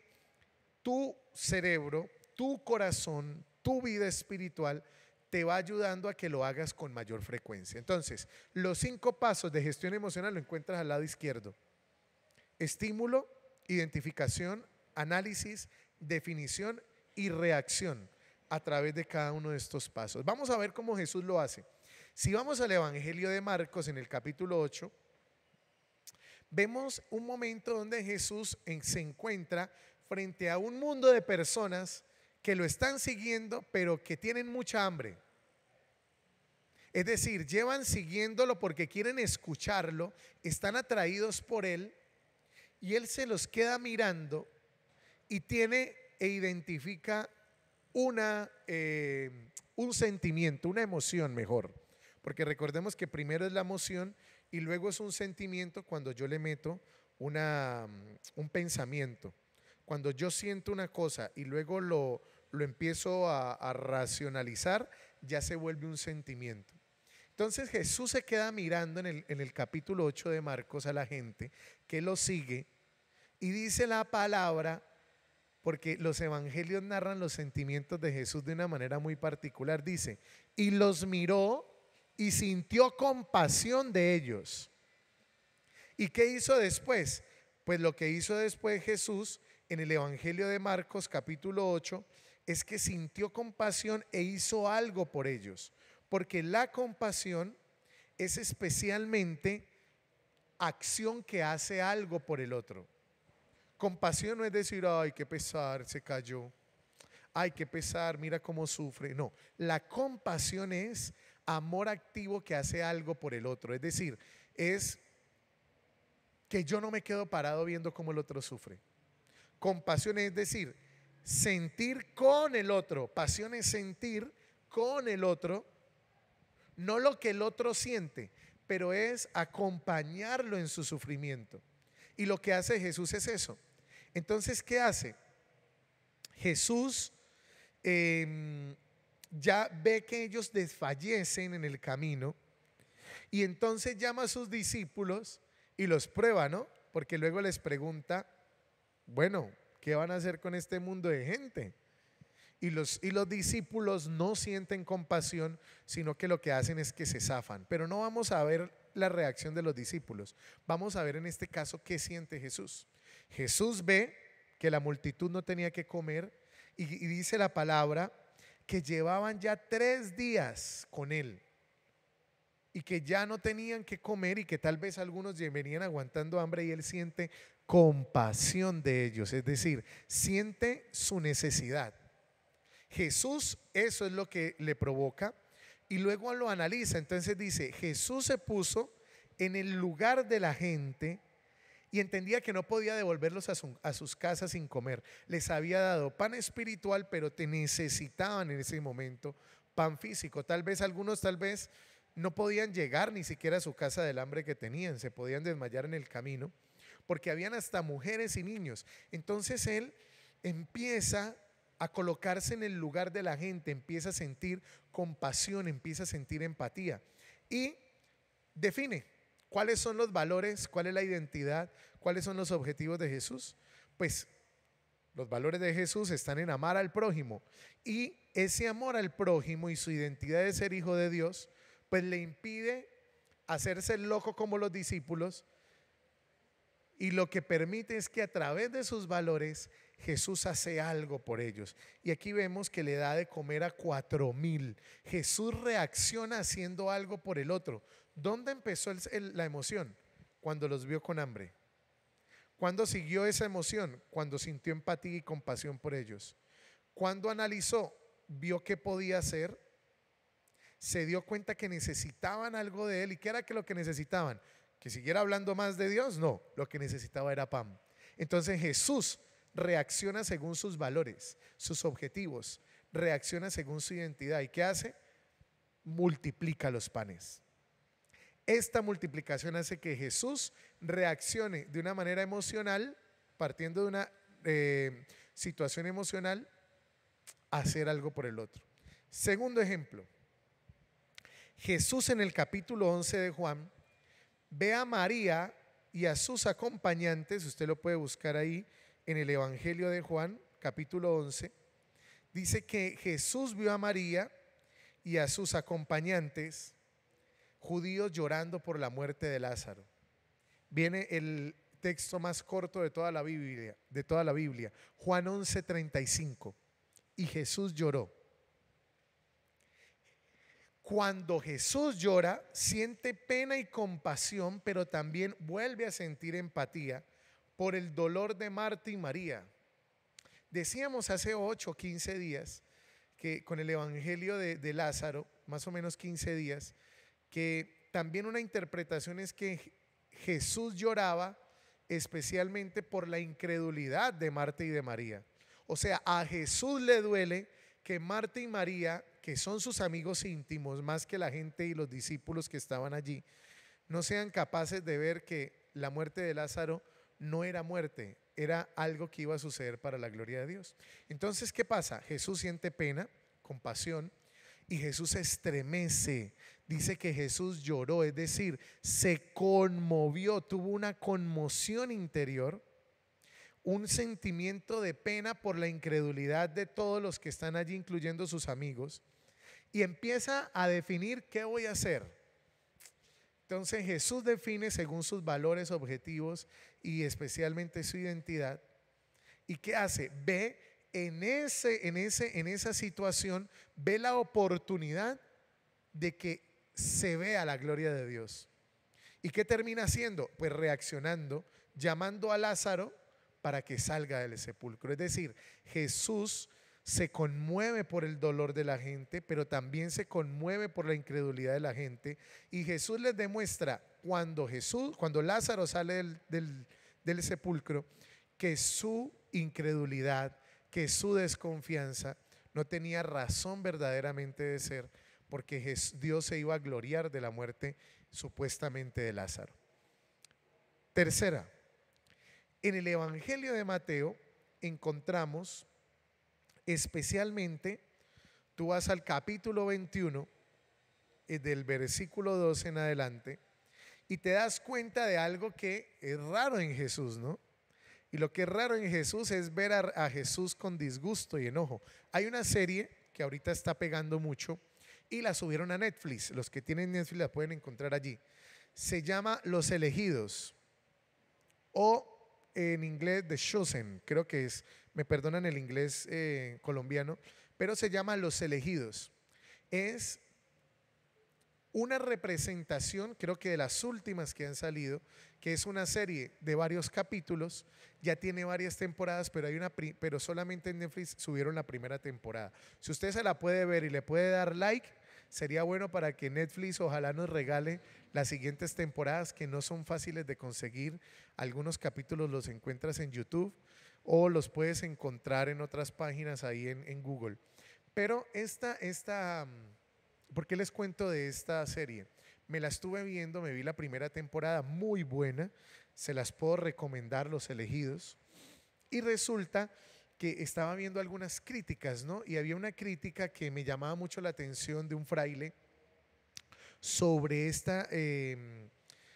tu cerebro, tu corazón, tu vida espiritual te va ayudando a que lo hagas con mayor frecuencia. Entonces, los cinco pasos de gestión emocional lo encuentras al lado izquierdo. Estímulo, identificación, análisis, definición y reacción a través de cada uno de estos pasos. Vamos a ver cómo Jesús lo hace. Si vamos al Evangelio de Marcos en el capítulo 8, vemos un momento donde Jesús se encuentra frente a un mundo de personas que lo están siguiendo, pero que tienen mucha hambre. Es decir, llevan siguiéndolo porque quieren escucharlo, están atraídos por él y él se los queda mirando y tiene e identifica una, eh, un sentimiento, una emoción mejor. Porque recordemos que primero es la emoción y luego es un sentimiento cuando yo le meto una, mm, un pensamiento. Cuando yo siento una cosa y luego lo, lo empiezo a, racionalizar, ya se vuelve un sentimiento. Entonces Jesús se queda mirando en el, en el capítulo 8 de Marcos a la gente que lo sigue y dice la palabra porque los evangelios narran los sentimientos de Jesús de una manera muy particular. Dice, y los miró y sintió compasión de ellos. ¿Y qué hizo después? Pues lo que hizo después Jesús en el Evangelio de Marcos capítulo 8 es que sintió compasión e hizo algo por ellos, porque la compasión es especialmente acción que hace algo por el otro. Compasión no es decir, ay, qué pesar, se cayó. Ay, qué pesar, mira cómo sufre. No, la compasión es amor activo que hace algo por el otro. Es decir, es que yo no me quedo parado viendo cómo el otro sufre. Compasión es decir, sentir con el otro. Pasión es sentir con el otro, no lo que el otro siente, pero es acompañarlo en su sufrimiento. Y lo que hace Jesús es eso. Entonces, ¿qué hace? Jesús em, ya ve que ellos desfallecen en el camino y entonces llama a sus discípulos y los prueba, ¿no? Porque luego les pregunta, bueno, ¿Qué van a hacer con este mundo de gente? Y los, y los discípulos no sienten compasión, sino que lo que hacen es que se zafan. Pero no vamos a ver la reacción de los discípulos. Vamos a ver en este caso qué siente Jesús. Jesús ve que la multitud no tenía que comer y, y dice la palabra que llevaban ya tres días con él y que ya no tenían que comer y que tal vez algunos venían aguantando hambre y él siente compasión de ellos, es decir, siente su necesidad. Jesús, eso es lo que le provoca, y luego lo analiza. Entonces dice, Jesús se puso en el lugar de la gente y entendía que no podía devolverlos a, sus casas sin comer. Les había dado pan espiritual, pero te necesitaban en ese momento pan físico. Tal vez algunos, tal vez no podían llegar ni siquiera a su casa del hambre que tenían, se podían desmayar en el camino porque habían hasta mujeres y niños. Entonces él empieza a colocarse en el lugar de la gente, empieza a sentir compasión, empieza a sentir empatía y define cuáles son los valores, cuál es la identidad, cuáles son los objetivos de Jesús. Pues los valores de Jesús están en amar al prójimo y ese amor al prójimo y su identidad de ser hijo de Dios, pues le impide hacerse loco como los discípulos, y lo que permite es que a través de sus valores Jesús hace algo por ellos. Y aquí vemos que le da de comer a cuatro mil. Jesús reacciona haciendo algo por el otro. ¿Dónde empezó la emoción? Cuando los vio con hambre. ¿Cuándo siguió esa emoción? Cuando sintió empatía y compasión por ellos. ¿Cuándo analizó? Vio qué podía hacer. Se dio cuenta que necesitaban algo de él. ¿Y qué era que lo que necesitaban? que siguiera hablando más de Dios, no, lo que necesitaba era pan. Entonces Jesús reacciona según sus valores, sus objetivos, reacciona según su identidad. ¿Y qué hace? Multiplica los panes. Esta multiplicación hace que Jesús reaccione de una manera emocional, partiendo de una eh, situación emocional, hacer algo por el otro. Segundo ejemplo, Jesús en el capítulo 11 de Juan ve a María y a sus acompañantes, usted lo puede buscar ahí en el Evangelio de Juan, capítulo 11, dice que Jesús vio a María y a sus acompañantes, judíos llorando por la muerte de Lázaro. Viene el texto más corto de toda la Biblia, de toda la Biblia, Juan 11:35. Y Jesús lloró. Cuando Jesús llora, siente pena y compasión, pero también vuelve a sentir empatía por el dolor de Marta y María. Decíamos hace 8 o 15 días que con el Evangelio de, de, Lázaro, más o menos 15 días, que también una interpretación es que Jesús lloraba especialmente por la incredulidad de Marta y de María. O sea, a Jesús le duele que Marta y María, que son sus amigos íntimos, más que la gente y los discípulos que estaban allí, no sean capaces de ver que la muerte de Lázaro no era muerte, era algo que iba a suceder para la gloria de Dios. Entonces, ¿qué pasa? Jesús siente pena, compasión, y Jesús estremece. Dice que Jesús lloró, es decir, se conmovió, tuvo una conmoción interior un sentimiento de pena por la incredulidad de todos los que están allí, incluyendo sus amigos, y empieza a definir qué voy a hacer. Entonces Jesús define según sus valores objetivos y especialmente su identidad. ¿Y qué hace? Ve en, ese, en, ese, en esa situación, ve la oportunidad de que se vea la gloria de Dios. ¿Y qué termina haciendo? Pues reaccionando, llamando a Lázaro para que salga del sepulcro. Es decir, Jesús se conmueve por el dolor de la gente, pero también se conmueve por la incredulidad de la gente. Y Jesús les demuestra cuando Jesús, cuando Lázaro sale del, del sepulcro, que su incredulidad, que su desconfianza no tenía razón verdaderamente de ser, porque Dios se iba a gloriar de la muerte supuestamente de Lázaro. Tercera, en el Evangelio de Mateo encontramos especialmente, tú vas al capítulo 21, eh, del versículo 2 en adelante, y te das cuenta de algo que es raro en Jesús, ¿no? Y lo que es raro en Jesús es ver a, a Jesús con disgusto y enojo. Hay una serie que ahorita está pegando mucho y la subieron a Netflix. Los que tienen Netflix la pueden encontrar allí. Se llama Los elegidos o en inglés The Chosen, creo que es, me perdonan el inglés eh, colombiano, pero se llama Los Elegidos. Es una representación, creo que de las últimas que han salido, que es una serie de varios capítulos, ya tiene varias temporadas, pero, hay una pero solamente en Netflix subieron la primera temporada. Si usted se la puede ver y le puede dar like, sería bueno para que Netflix ojalá nos regale las siguientes temporadas que no son fáciles de conseguir. Algunos capítulos los encuentras en YouTube o los puedes encontrar en otras páginas ahí en, Google. Pero esta, esta, mm, ¿por qué les cuento de esta serie? Me la estuve viendo, me vi la primera temporada, muy buena, se las puedo recomendar los elegidos. Y resulta que estaba viendo algunas críticas, ¿no? Y había una crítica que me llamaba mucho la atención de un fraile sobre esta, em,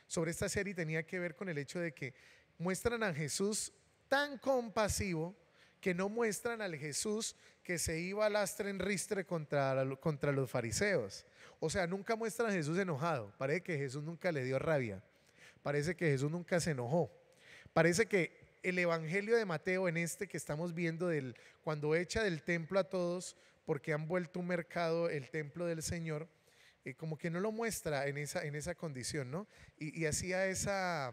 sobre esta serie tenía que ver con el hecho de que muestran a Jesús tan compasivo que no muestran al Jesús que se iba lastre en ristre contra, contra los fariseos. O sea, nunca muestran a Jesús enojado. Parece que Jesús nunca le dio rabia. Parece que Jesús nunca se enojó. Parece que el Evangelio de Mateo, en este que estamos viendo, del, cuando echa del templo a todos, porque han vuelto un mercado el templo del Señor, como que no lo muestra en esa, en esa condición, ¿no? Y, hacía esa,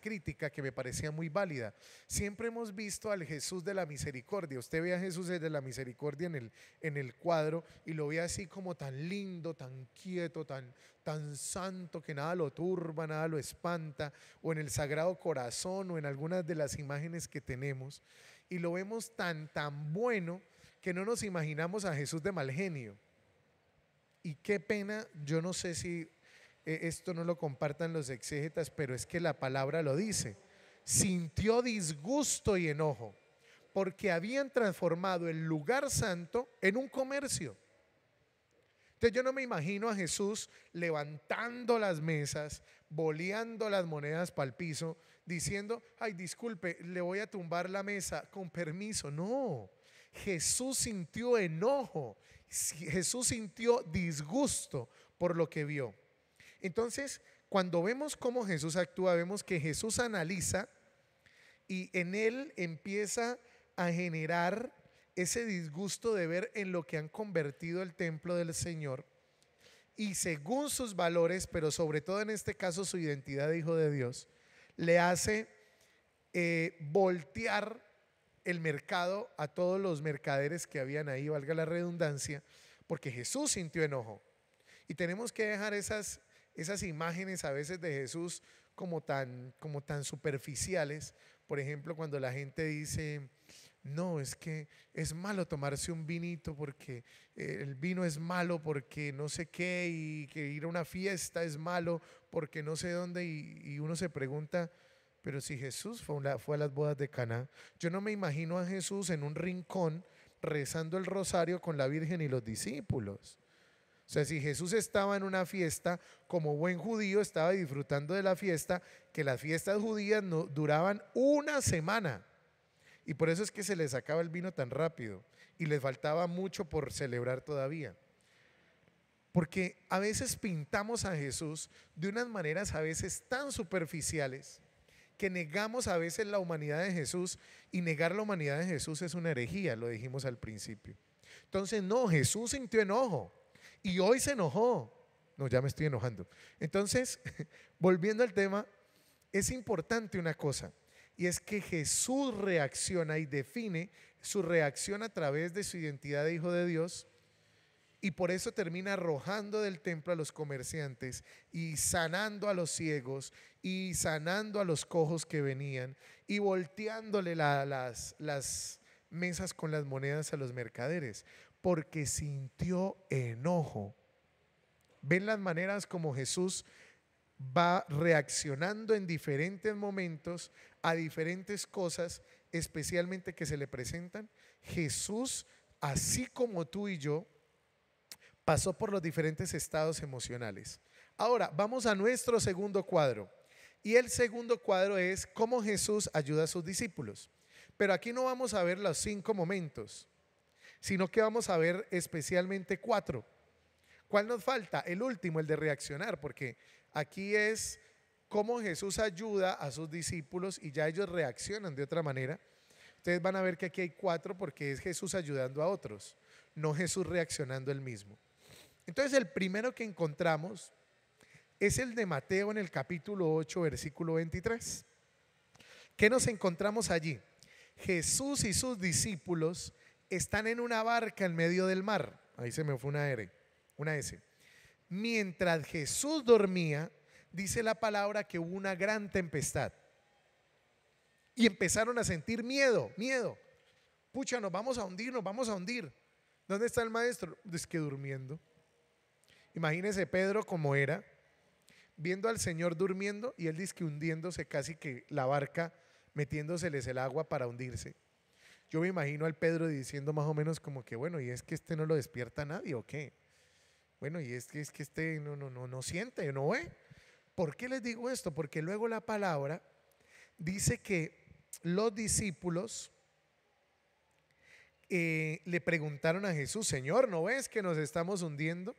crítica que me parecía muy válida. Siempre hemos visto al Jesús de la misericordia. Usted ve a Jesús de la misericordia en el, en el cuadro y lo ve así como tan lindo, tan quieto, tan, tan santo que nada lo turba, nada lo espanta, o en el Sagrado Corazón o en algunas de las imágenes que tenemos. Y lo vemos tan, tan bueno que no nos imaginamos a Jesús de mal genio. Y qué pena, yo no sé si eh, esto no lo compartan los exégetas, pero es que la palabra lo dice. Sintió disgusto y enojo porque habían transformado el lugar santo en un comercio. Entonces yo no me imagino a Jesús levantando las mesas, boleando las monedas para el piso, diciendo, ay, disculpe, le voy a tumbar la mesa, con permiso. No, Jesús sintió enojo Jesús sintió disgusto por lo que vio. Entonces, cuando vemos cómo Jesús actúa, vemos que Jesús analiza y en él empieza a generar ese disgusto de ver en lo que han convertido el templo del Señor y según sus valores, pero sobre todo en este caso su identidad de hijo de Dios, le hace eh, voltear el mercado a todos los mercaderes que habían ahí, valga la redundancia, porque Jesús sintió enojo. Y tenemos que dejar esas, esas imágenes a veces de Jesús como tan, como tan superficiales. Por ejemplo, cuando la gente dice, no, es que es malo tomarse un vinito porque eh, el vino es malo, porque no sé qué, y que ir a una fiesta es malo, porque no sé dónde, y, y uno se pregunta, pero si Jesús fue, a las bodas de Cana, yo no me imagino a Jesús en un rincón rezando el rosario con la Virgen y los discípulos. O sea, si Jesús estaba en una fiesta, como buen judío estaba disfrutando de la fiesta, que las fiestas judías no, duraban una semana. Y por eso es que se les sacaba el vino tan rápido y les faltaba mucho por celebrar todavía. Porque a veces pintamos a Jesús de unas maneras a veces tan superficiales que negamos a veces la humanidad de Jesús y negar la humanidad de Jesús es una herejía, lo dijimos al principio. Entonces, no, Jesús sintió enojo y hoy se enojó. No, ya me estoy enojando. Entonces, *laughs* volviendo al tema, es importante una cosa y es que Jesús reacciona y define su reacción a través de su identidad de Hijo de Dios y por eso termina arrojando del templo a los comerciantes y sanando a los ciegos y sanando a los cojos que venían y volteándole las mesas con las monedas a los mercaderes, porque sintió enojo. Ven las maneras como Jesús va reaccionando en diferentes momentos a diferentes cosas, especialmente que se le presentan. Jesús, así como tú y yo, pasó por los diferentes estados emocionales. Ahora, vamos a nuestro segundo cuadro. Y el segundo cuadro es cómo Jesús ayuda a sus discípulos. Pero aquí no vamos a ver los cinco momentos, sino que vamos a ver especialmente cuatro. ¿Cuál nos falta? El último, el de reaccionar, porque aquí es cómo Jesús ayuda a sus discípulos y ya ellos reaccionan de otra manera. Ustedes van a ver que aquí hay cuatro porque es Jesús ayudando a otros, no Jesús reaccionando él mismo. Entonces el primero que encontramos es el de Mateo en el capítulo 8, versículo 23. ¿Qué nos encontramos allí? Jesús y sus discípulos están en una barca en medio del mar. Ahí se me fue una R, una S. Mientras Jesús dormía, dice la palabra que hubo una gran tempestad. Y empezaron a sentir miedo, miedo. Pucha, nos vamos a hundir, nos vamos a hundir. ¿Dónde está el maestro? Es que durmiendo. Imagínese Pedro como era viendo al Señor durmiendo y él dice que hundiéndose casi que la barca, metiéndoseles el agua para hundirse. Yo me imagino al Pedro diciendo más o menos como que, bueno, y es que este no lo despierta nadie o qué. Bueno, y es que, es que este no, no, no, no siente, no ve. ¿Por qué les digo esto? Porque luego la palabra dice que los discípulos eh, le preguntaron a Jesús, Señor, ¿no ves que nos estamos hundiendo?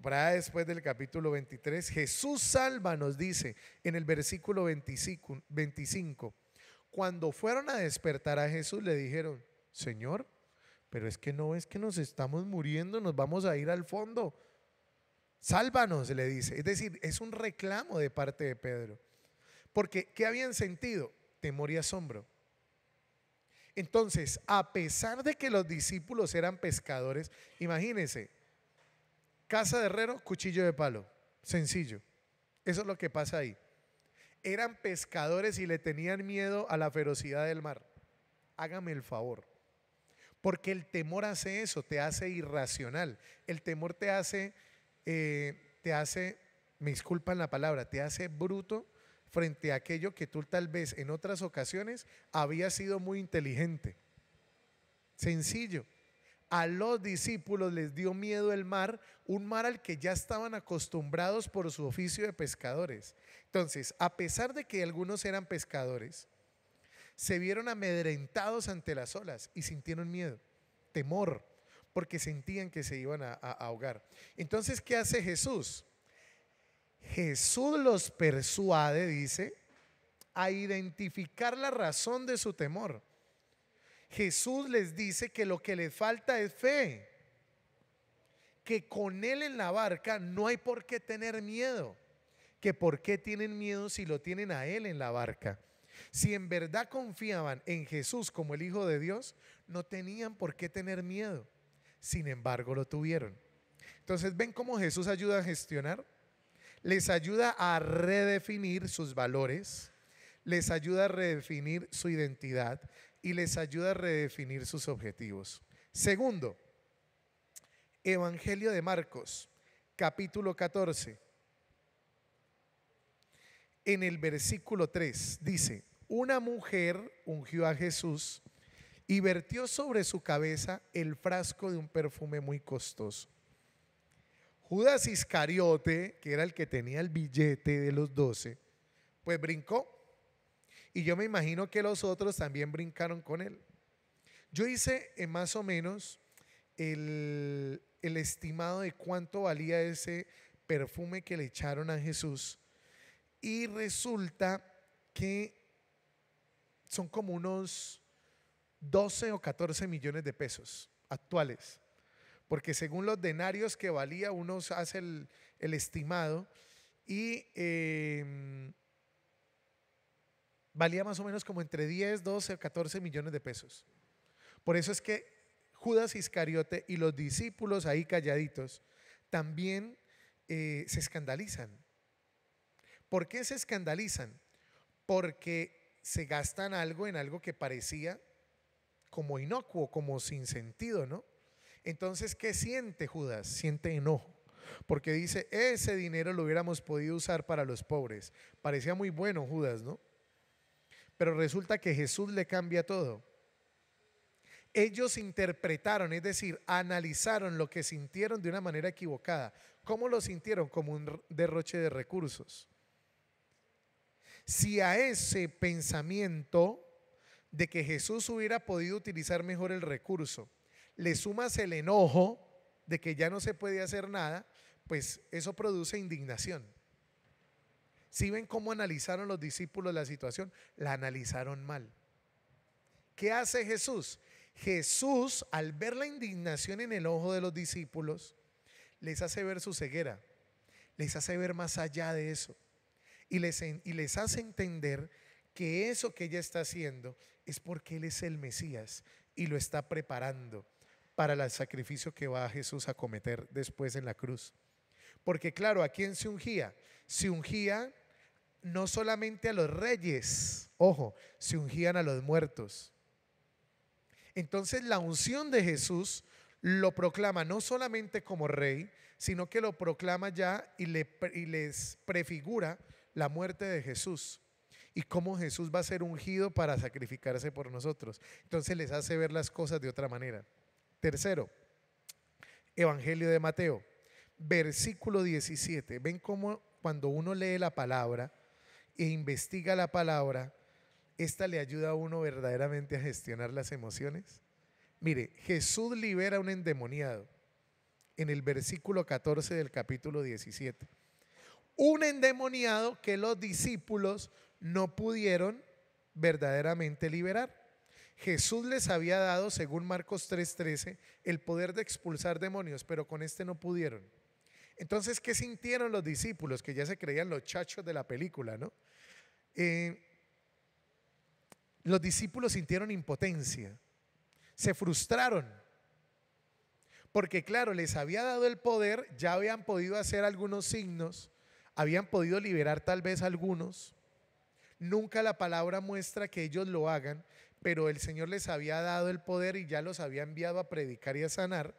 para después del capítulo 23, Jesús salva, nos dice en el versículo 25, 25, cuando fueron a despertar a Jesús le dijeron, Señor, pero es que no es que nos estamos muriendo, nos vamos a ir al fondo. Sálvanos, le dice. Es decir, es un reclamo de parte de Pedro. Porque, ¿qué habían sentido? Temor y asombro. Entonces, a pesar de que los discípulos eran pescadores, imagínense, Casa de herrero, cuchillo de palo. Sencillo. Eso es lo que pasa ahí. Eran pescadores y le tenían miedo a la ferocidad del mar. Hágame el favor. Porque el temor hace eso, te hace irracional. El temor te hace, eh, te hace, me disculpan la palabra, te hace bruto frente a aquello que tú tal vez en otras ocasiones había sido muy inteligente. Sencillo a los discípulos les dio miedo el mar, un mar al que ya estaban acostumbrados por su oficio de pescadores. Entonces, a pesar de que algunos eran pescadores, se vieron amedrentados ante las olas y sintieron miedo, temor, porque sentían que se iban a, ahogar. Entonces, ¿qué hace Jesús? Jesús los persuade, dice, a identificar la razón de su temor. Jesús les dice que lo que les falta es fe, que con Él en la barca no hay por qué tener miedo, que por qué tienen miedo si lo tienen a Él en la barca. Si en verdad confiaban en Jesús como el Hijo de Dios, no tenían por qué tener miedo. Sin embargo, lo tuvieron. Entonces, ¿ven cómo Jesús ayuda a gestionar? Les ayuda a redefinir sus valores, les ayuda a redefinir su identidad, y les ayuda a redefinir sus objetivos. Segundo, Evangelio de Marcos, capítulo 14. En el versículo 3 dice, una mujer ungió a Jesús y vertió sobre su cabeza el frasco de un perfume muy costoso. Judas Iscariote, que era el que tenía el billete de los doce, pues brincó y yo me imagino que los otros también brincaron con él. Yo hice eh, más o menos el, estimado de cuánto valía ese perfume que le echaron a Jesús. Y resulta que son como unos 12 o 14 millones de pesos actuales. Porque según los denarios que valía, uno hace el, estimado. Y em, valía más o menos como entre 10, 12 o 14 millones de pesos. Por eso es que Judas Iscariote y los discípulos ahí calladitos también eh, se escandalizan. ¿Por qué se escandalizan? Porque se gastan algo en algo que parecía como inocuo, como sin sentido, ¿no? Entonces, ¿qué siente Judas? Siente enojo. Porque dice, ese dinero lo hubiéramos podido usar para los pobres. Parecía muy bueno Judas, ¿no? Pero resulta que Jesús le cambia todo. Ellos interpretaron, es decir, analizaron lo que sintieron de una manera equivocada. ¿Cómo lo sintieron? Como un derroche de recursos. Si a ese pensamiento de que Jesús hubiera podido utilizar mejor el recurso, le sumas el enojo de que ya no se puede hacer nada, pues eso produce indignación. Si ven cómo analizaron los discípulos la situación, la analizaron mal. ¿Qué hace Jesús? Jesús, al ver la indignación en el ojo de los discípulos, les hace ver su ceguera, les hace ver más allá de eso y les, hace entender que eso que ella está haciendo es porque Él es el Mesías y lo está preparando para el sacrificio que va Jesús a cometer después en la cruz. Porque claro, ¿a quién se ungía? Se ungía no solamente a los reyes, ojo, se ungían a los muertos. Entonces la unción de Jesús lo proclama no solamente como rey, sino que lo proclama ya y, les prefigura la muerte de Jesús y cómo Jesús va a ser ungido para sacrificarse por nosotros. Entonces les hace ver las cosas de otra manera. Tercero, Evangelio de Mateo, versículo 17. Ven cómo cuando uno lee la palabra, e investiga la palabra, esta le ayuda a uno verdaderamente a gestionar las emociones. Mire, Jesús libera a un endemoniado en el versículo 14 del capítulo 17. Un endemoniado que los discípulos no pudieron verdaderamente liberar. Jesús les había dado, según Marcos 3:13, el poder de expulsar demonios, pero con este no pudieron. Entonces, ¿qué sintieron los discípulos que ya se creían los chachos de la película, no? Eh, los discípulos sintieron impotencia, se frustraron, porque claro, les había dado el poder, ya habían podido hacer algunos signos, habían podido liberar tal vez algunos. Nunca la palabra muestra que ellos lo hagan, pero el Señor les había dado el poder y ya los había enviado a predicar y a sanar.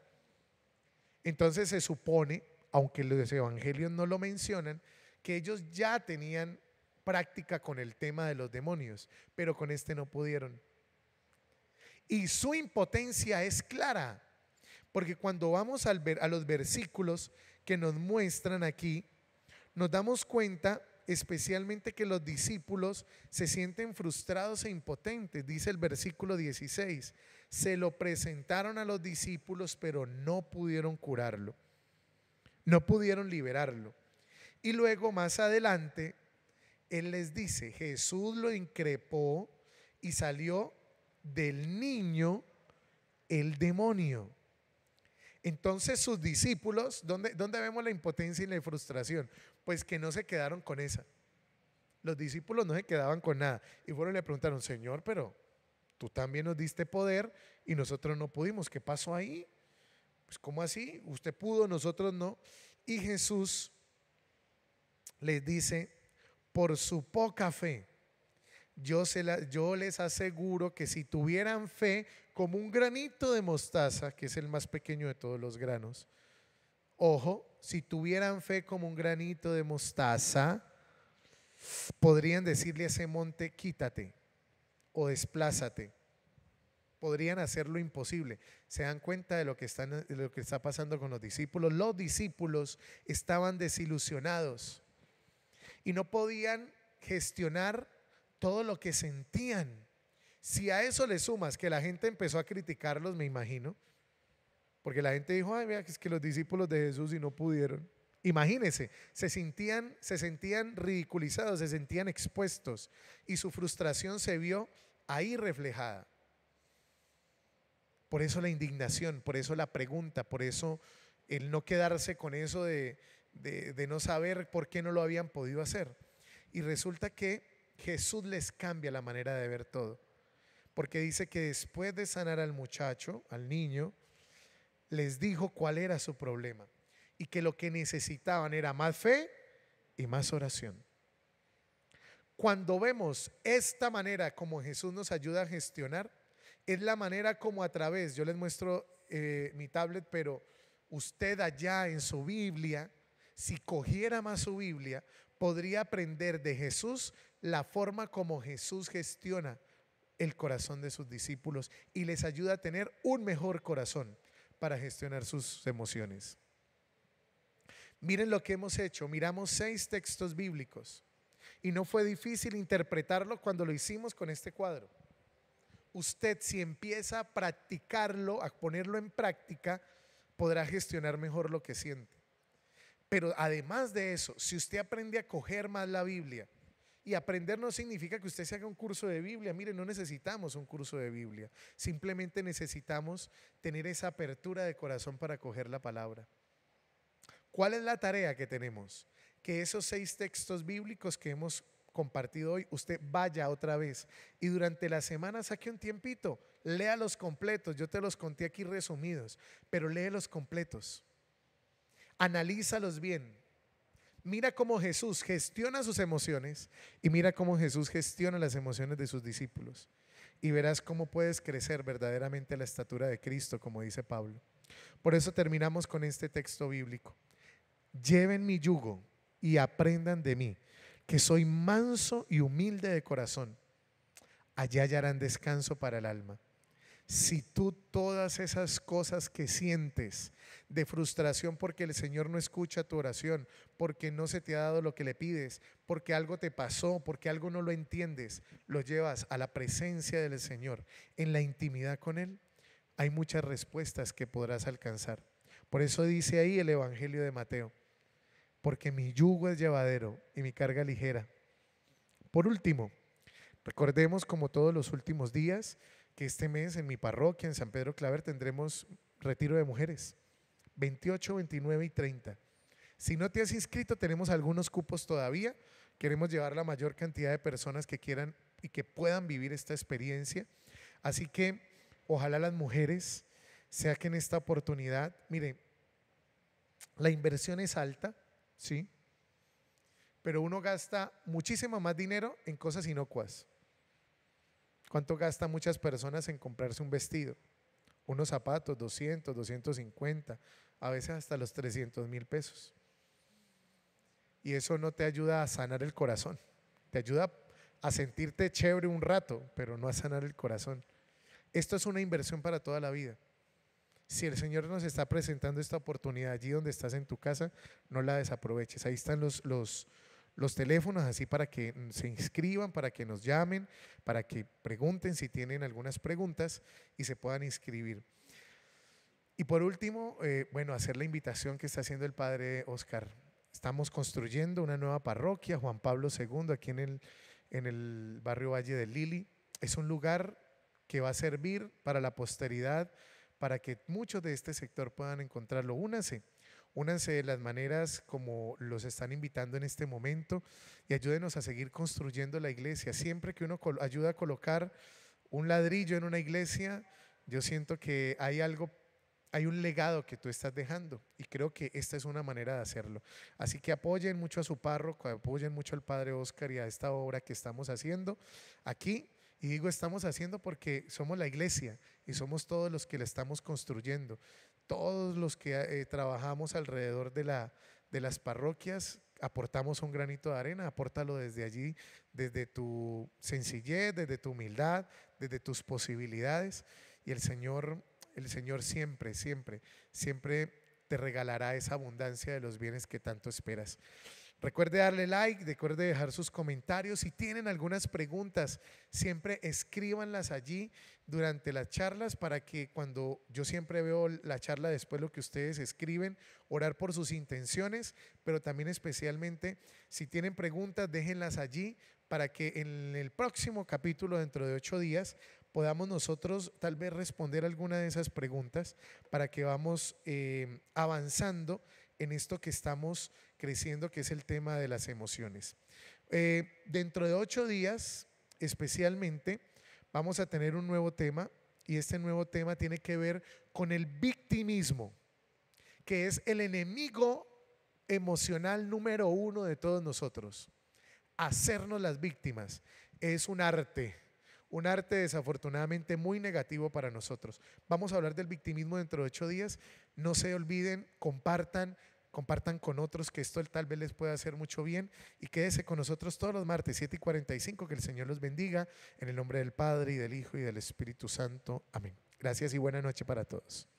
Entonces se supone aunque los evangelios no lo mencionan, que ellos ya tenían práctica con el tema de los demonios, pero con este no pudieron. Y su impotencia es clara, porque cuando vamos ver, a los versículos que nos muestran aquí, nos damos cuenta especialmente que los discípulos se sienten frustrados e impotentes, dice el versículo 16. Se lo presentaron a los discípulos, pero no pudieron curarlo. No pudieron liberarlo. Y luego más adelante, Él les dice, Jesús lo increpó y salió del niño el demonio. Entonces sus discípulos, ¿dónde, vemos la impotencia y la frustración? Pues que no se quedaron con esa. Los discípulos no se quedaban con nada. Y fueron le preguntaron, Señor, pero tú también nos diste poder y nosotros no pudimos. ¿Qué pasó ahí? Pues ¿cómo así? Usted pudo, nosotros no. Y Jesús les dice, por su poca fe, yo, se yo les aseguro que si tuvieran fe como un granito de mostaza, que es el más pequeño de todos los granos, ojo, si tuvieran fe como un granito de mostaza, podrían decirle a ese monte, quítate o desplázate podrían hacer lo imposible. Se dan cuenta de lo, que está pasando con los discípulos. Los discípulos estaban desilusionados y no podían gestionar todo lo que sentían. Si a eso le sumas que la gente empezó a criticarlos, me imagino, porque la gente dijo, ay, mira, es que los discípulos de Jesús y no pudieron. Imagínense, se se sentían ridiculizados, se sentían expuestos y su frustración se vio ahí reflejada. Por eso la indignación, por eso la pregunta, por eso el no quedarse con eso de, no saber por qué no lo habían podido hacer. Y resulta que Jesús les cambia la manera de ver todo. Porque dice que después de sanar al muchacho, al niño, les dijo cuál era su problema. Y que lo que necesitaban era más fe y más oración. Cuando vemos esta manera como Jesús nos ayuda a gestionar, es la manera como a través, yo les muestro eh, mi tablet, pero usted allá en su Biblia, si cogiera más su Biblia, podría aprender de Jesús la forma como Jesús gestiona el corazón de sus discípulos y les ayuda a tener un mejor corazón para gestionar sus emociones. Miren lo que hemos hecho, miramos seis textos bíblicos y no fue difícil interpretarlo cuando lo hicimos con este cuadro usted si empieza a practicarlo, a ponerlo en práctica, podrá gestionar mejor lo que siente. Pero además de eso, si usted aprende a coger más la Biblia, y aprender no significa que usted se haga un curso de Biblia. Mire, no necesitamos un curso de Biblia. Simplemente necesitamos tener esa apertura de corazón para coger la palabra. ¿Cuál es la tarea que tenemos? Que esos seis textos bíblicos que hemos compartido hoy, usted vaya otra vez y durante la semana saque un tiempito, lea los completos, yo te los conté aquí resumidos, pero lee los completos, analízalos bien, mira cómo Jesús gestiona sus emociones y mira cómo Jesús gestiona las emociones de sus discípulos y verás cómo puedes crecer verdaderamente la estatura de Cristo, como dice Pablo. Por eso terminamos con este texto bíblico. Lleven mi yugo y aprendan de mí que soy manso y humilde de corazón. Allá hallarán descanso para el alma. Si tú todas esas cosas que sientes de frustración porque el Señor no escucha tu oración, porque no se te ha dado lo que le pides, porque algo te pasó, porque algo no lo entiendes, lo llevas a la presencia del Señor, en la intimidad con Él, hay muchas respuestas que podrás alcanzar. Por eso dice ahí el Evangelio de Mateo, porque mi yugo es llevadero y mi carga ligera. Por último, recordemos como todos los últimos días que este mes en mi parroquia, en San Pedro Claver, tendremos retiro de mujeres, 28, 29 y 30. Si no te has inscrito, tenemos algunos cupos todavía. Queremos llevar la mayor cantidad de personas que quieran y que puedan vivir esta experiencia. Así que ojalá las mujeres saquen esta oportunidad. Mire, la inversión es alta, ¿sí? Pero uno gasta muchísimo más dinero en cosas inocuas. ¿Cuánto gastan muchas personas en comprarse un vestido? Unos zapatos, 200, 250, a veces hasta los 300 mil pesos. Y eso no te ayuda a sanar el corazón. Te ayuda a sentirte chévere un rato, pero no a sanar el corazón. Esto es una inversión para toda la vida. Si el Señor nos está presentando esta oportunidad allí donde estás en tu casa, no la desaproveches. Ahí están los, los, los teléfonos así para que se inscriban, para que nos llamen, para que pregunten si tienen algunas preguntas y se puedan inscribir. Y por último, eh, bueno, hacer la invitación que está haciendo el padre Oscar. Estamos construyendo una nueva parroquia, Juan Pablo II, aquí en el, en el barrio Valle de Lili. Es un lugar que va a servir para la posteridad para que muchos de este sector puedan encontrarlo. Únanse, únanse de las maneras como los están invitando en este momento y ayúdenos a seguir construyendo la iglesia. Siempre que uno ayuda a colocar un ladrillo en una iglesia, yo siento que hay algo hay un legado que tú estás dejando y creo que esta es una manera de hacerlo. Así que apoyen mucho a su párroco, apoyen mucho al Padre Oscar y a esta obra que estamos haciendo aquí y digo estamos haciendo porque somos la iglesia y somos todos los que la estamos construyendo, todos los que eh, trabajamos alrededor de, la, de las parroquias, aportamos un granito de arena, apórtalo desde allí, desde tu sencillez, desde tu humildad, desde tus posibilidades. Y el Señor, el Señor siempre, siempre, siempre te regalará esa abundancia de los bienes que tanto esperas. Recuerde darle like, recuerde dejar sus comentarios. Si tienen algunas preguntas, siempre escríbanlas allí durante las charlas para que cuando yo siempre veo la charla después lo que ustedes escriben, orar por sus intenciones, pero también especialmente si tienen preguntas, déjenlas allí para que en el próximo capítulo, dentro de ocho días, podamos nosotros tal vez responder alguna de esas preguntas para que vamos eh, avanzando en esto que estamos creciendo, que es el tema de las emociones. Eh, dentro de ocho días, especialmente, vamos a tener un nuevo tema y este nuevo tema tiene que ver con el victimismo, que es el enemigo emocional número uno de todos nosotros. Hacernos las víctimas es un arte, un arte desafortunadamente muy negativo para nosotros. Vamos a hablar del victimismo dentro de ocho días. No se olviden, compartan, compartan con otros que esto tal vez les pueda hacer mucho bien y quédese con nosotros todos los martes 7 y 45, que el Señor los bendiga en el nombre del Padre y del Hijo y del Espíritu Santo. Amén. Gracias y buena noche para todos.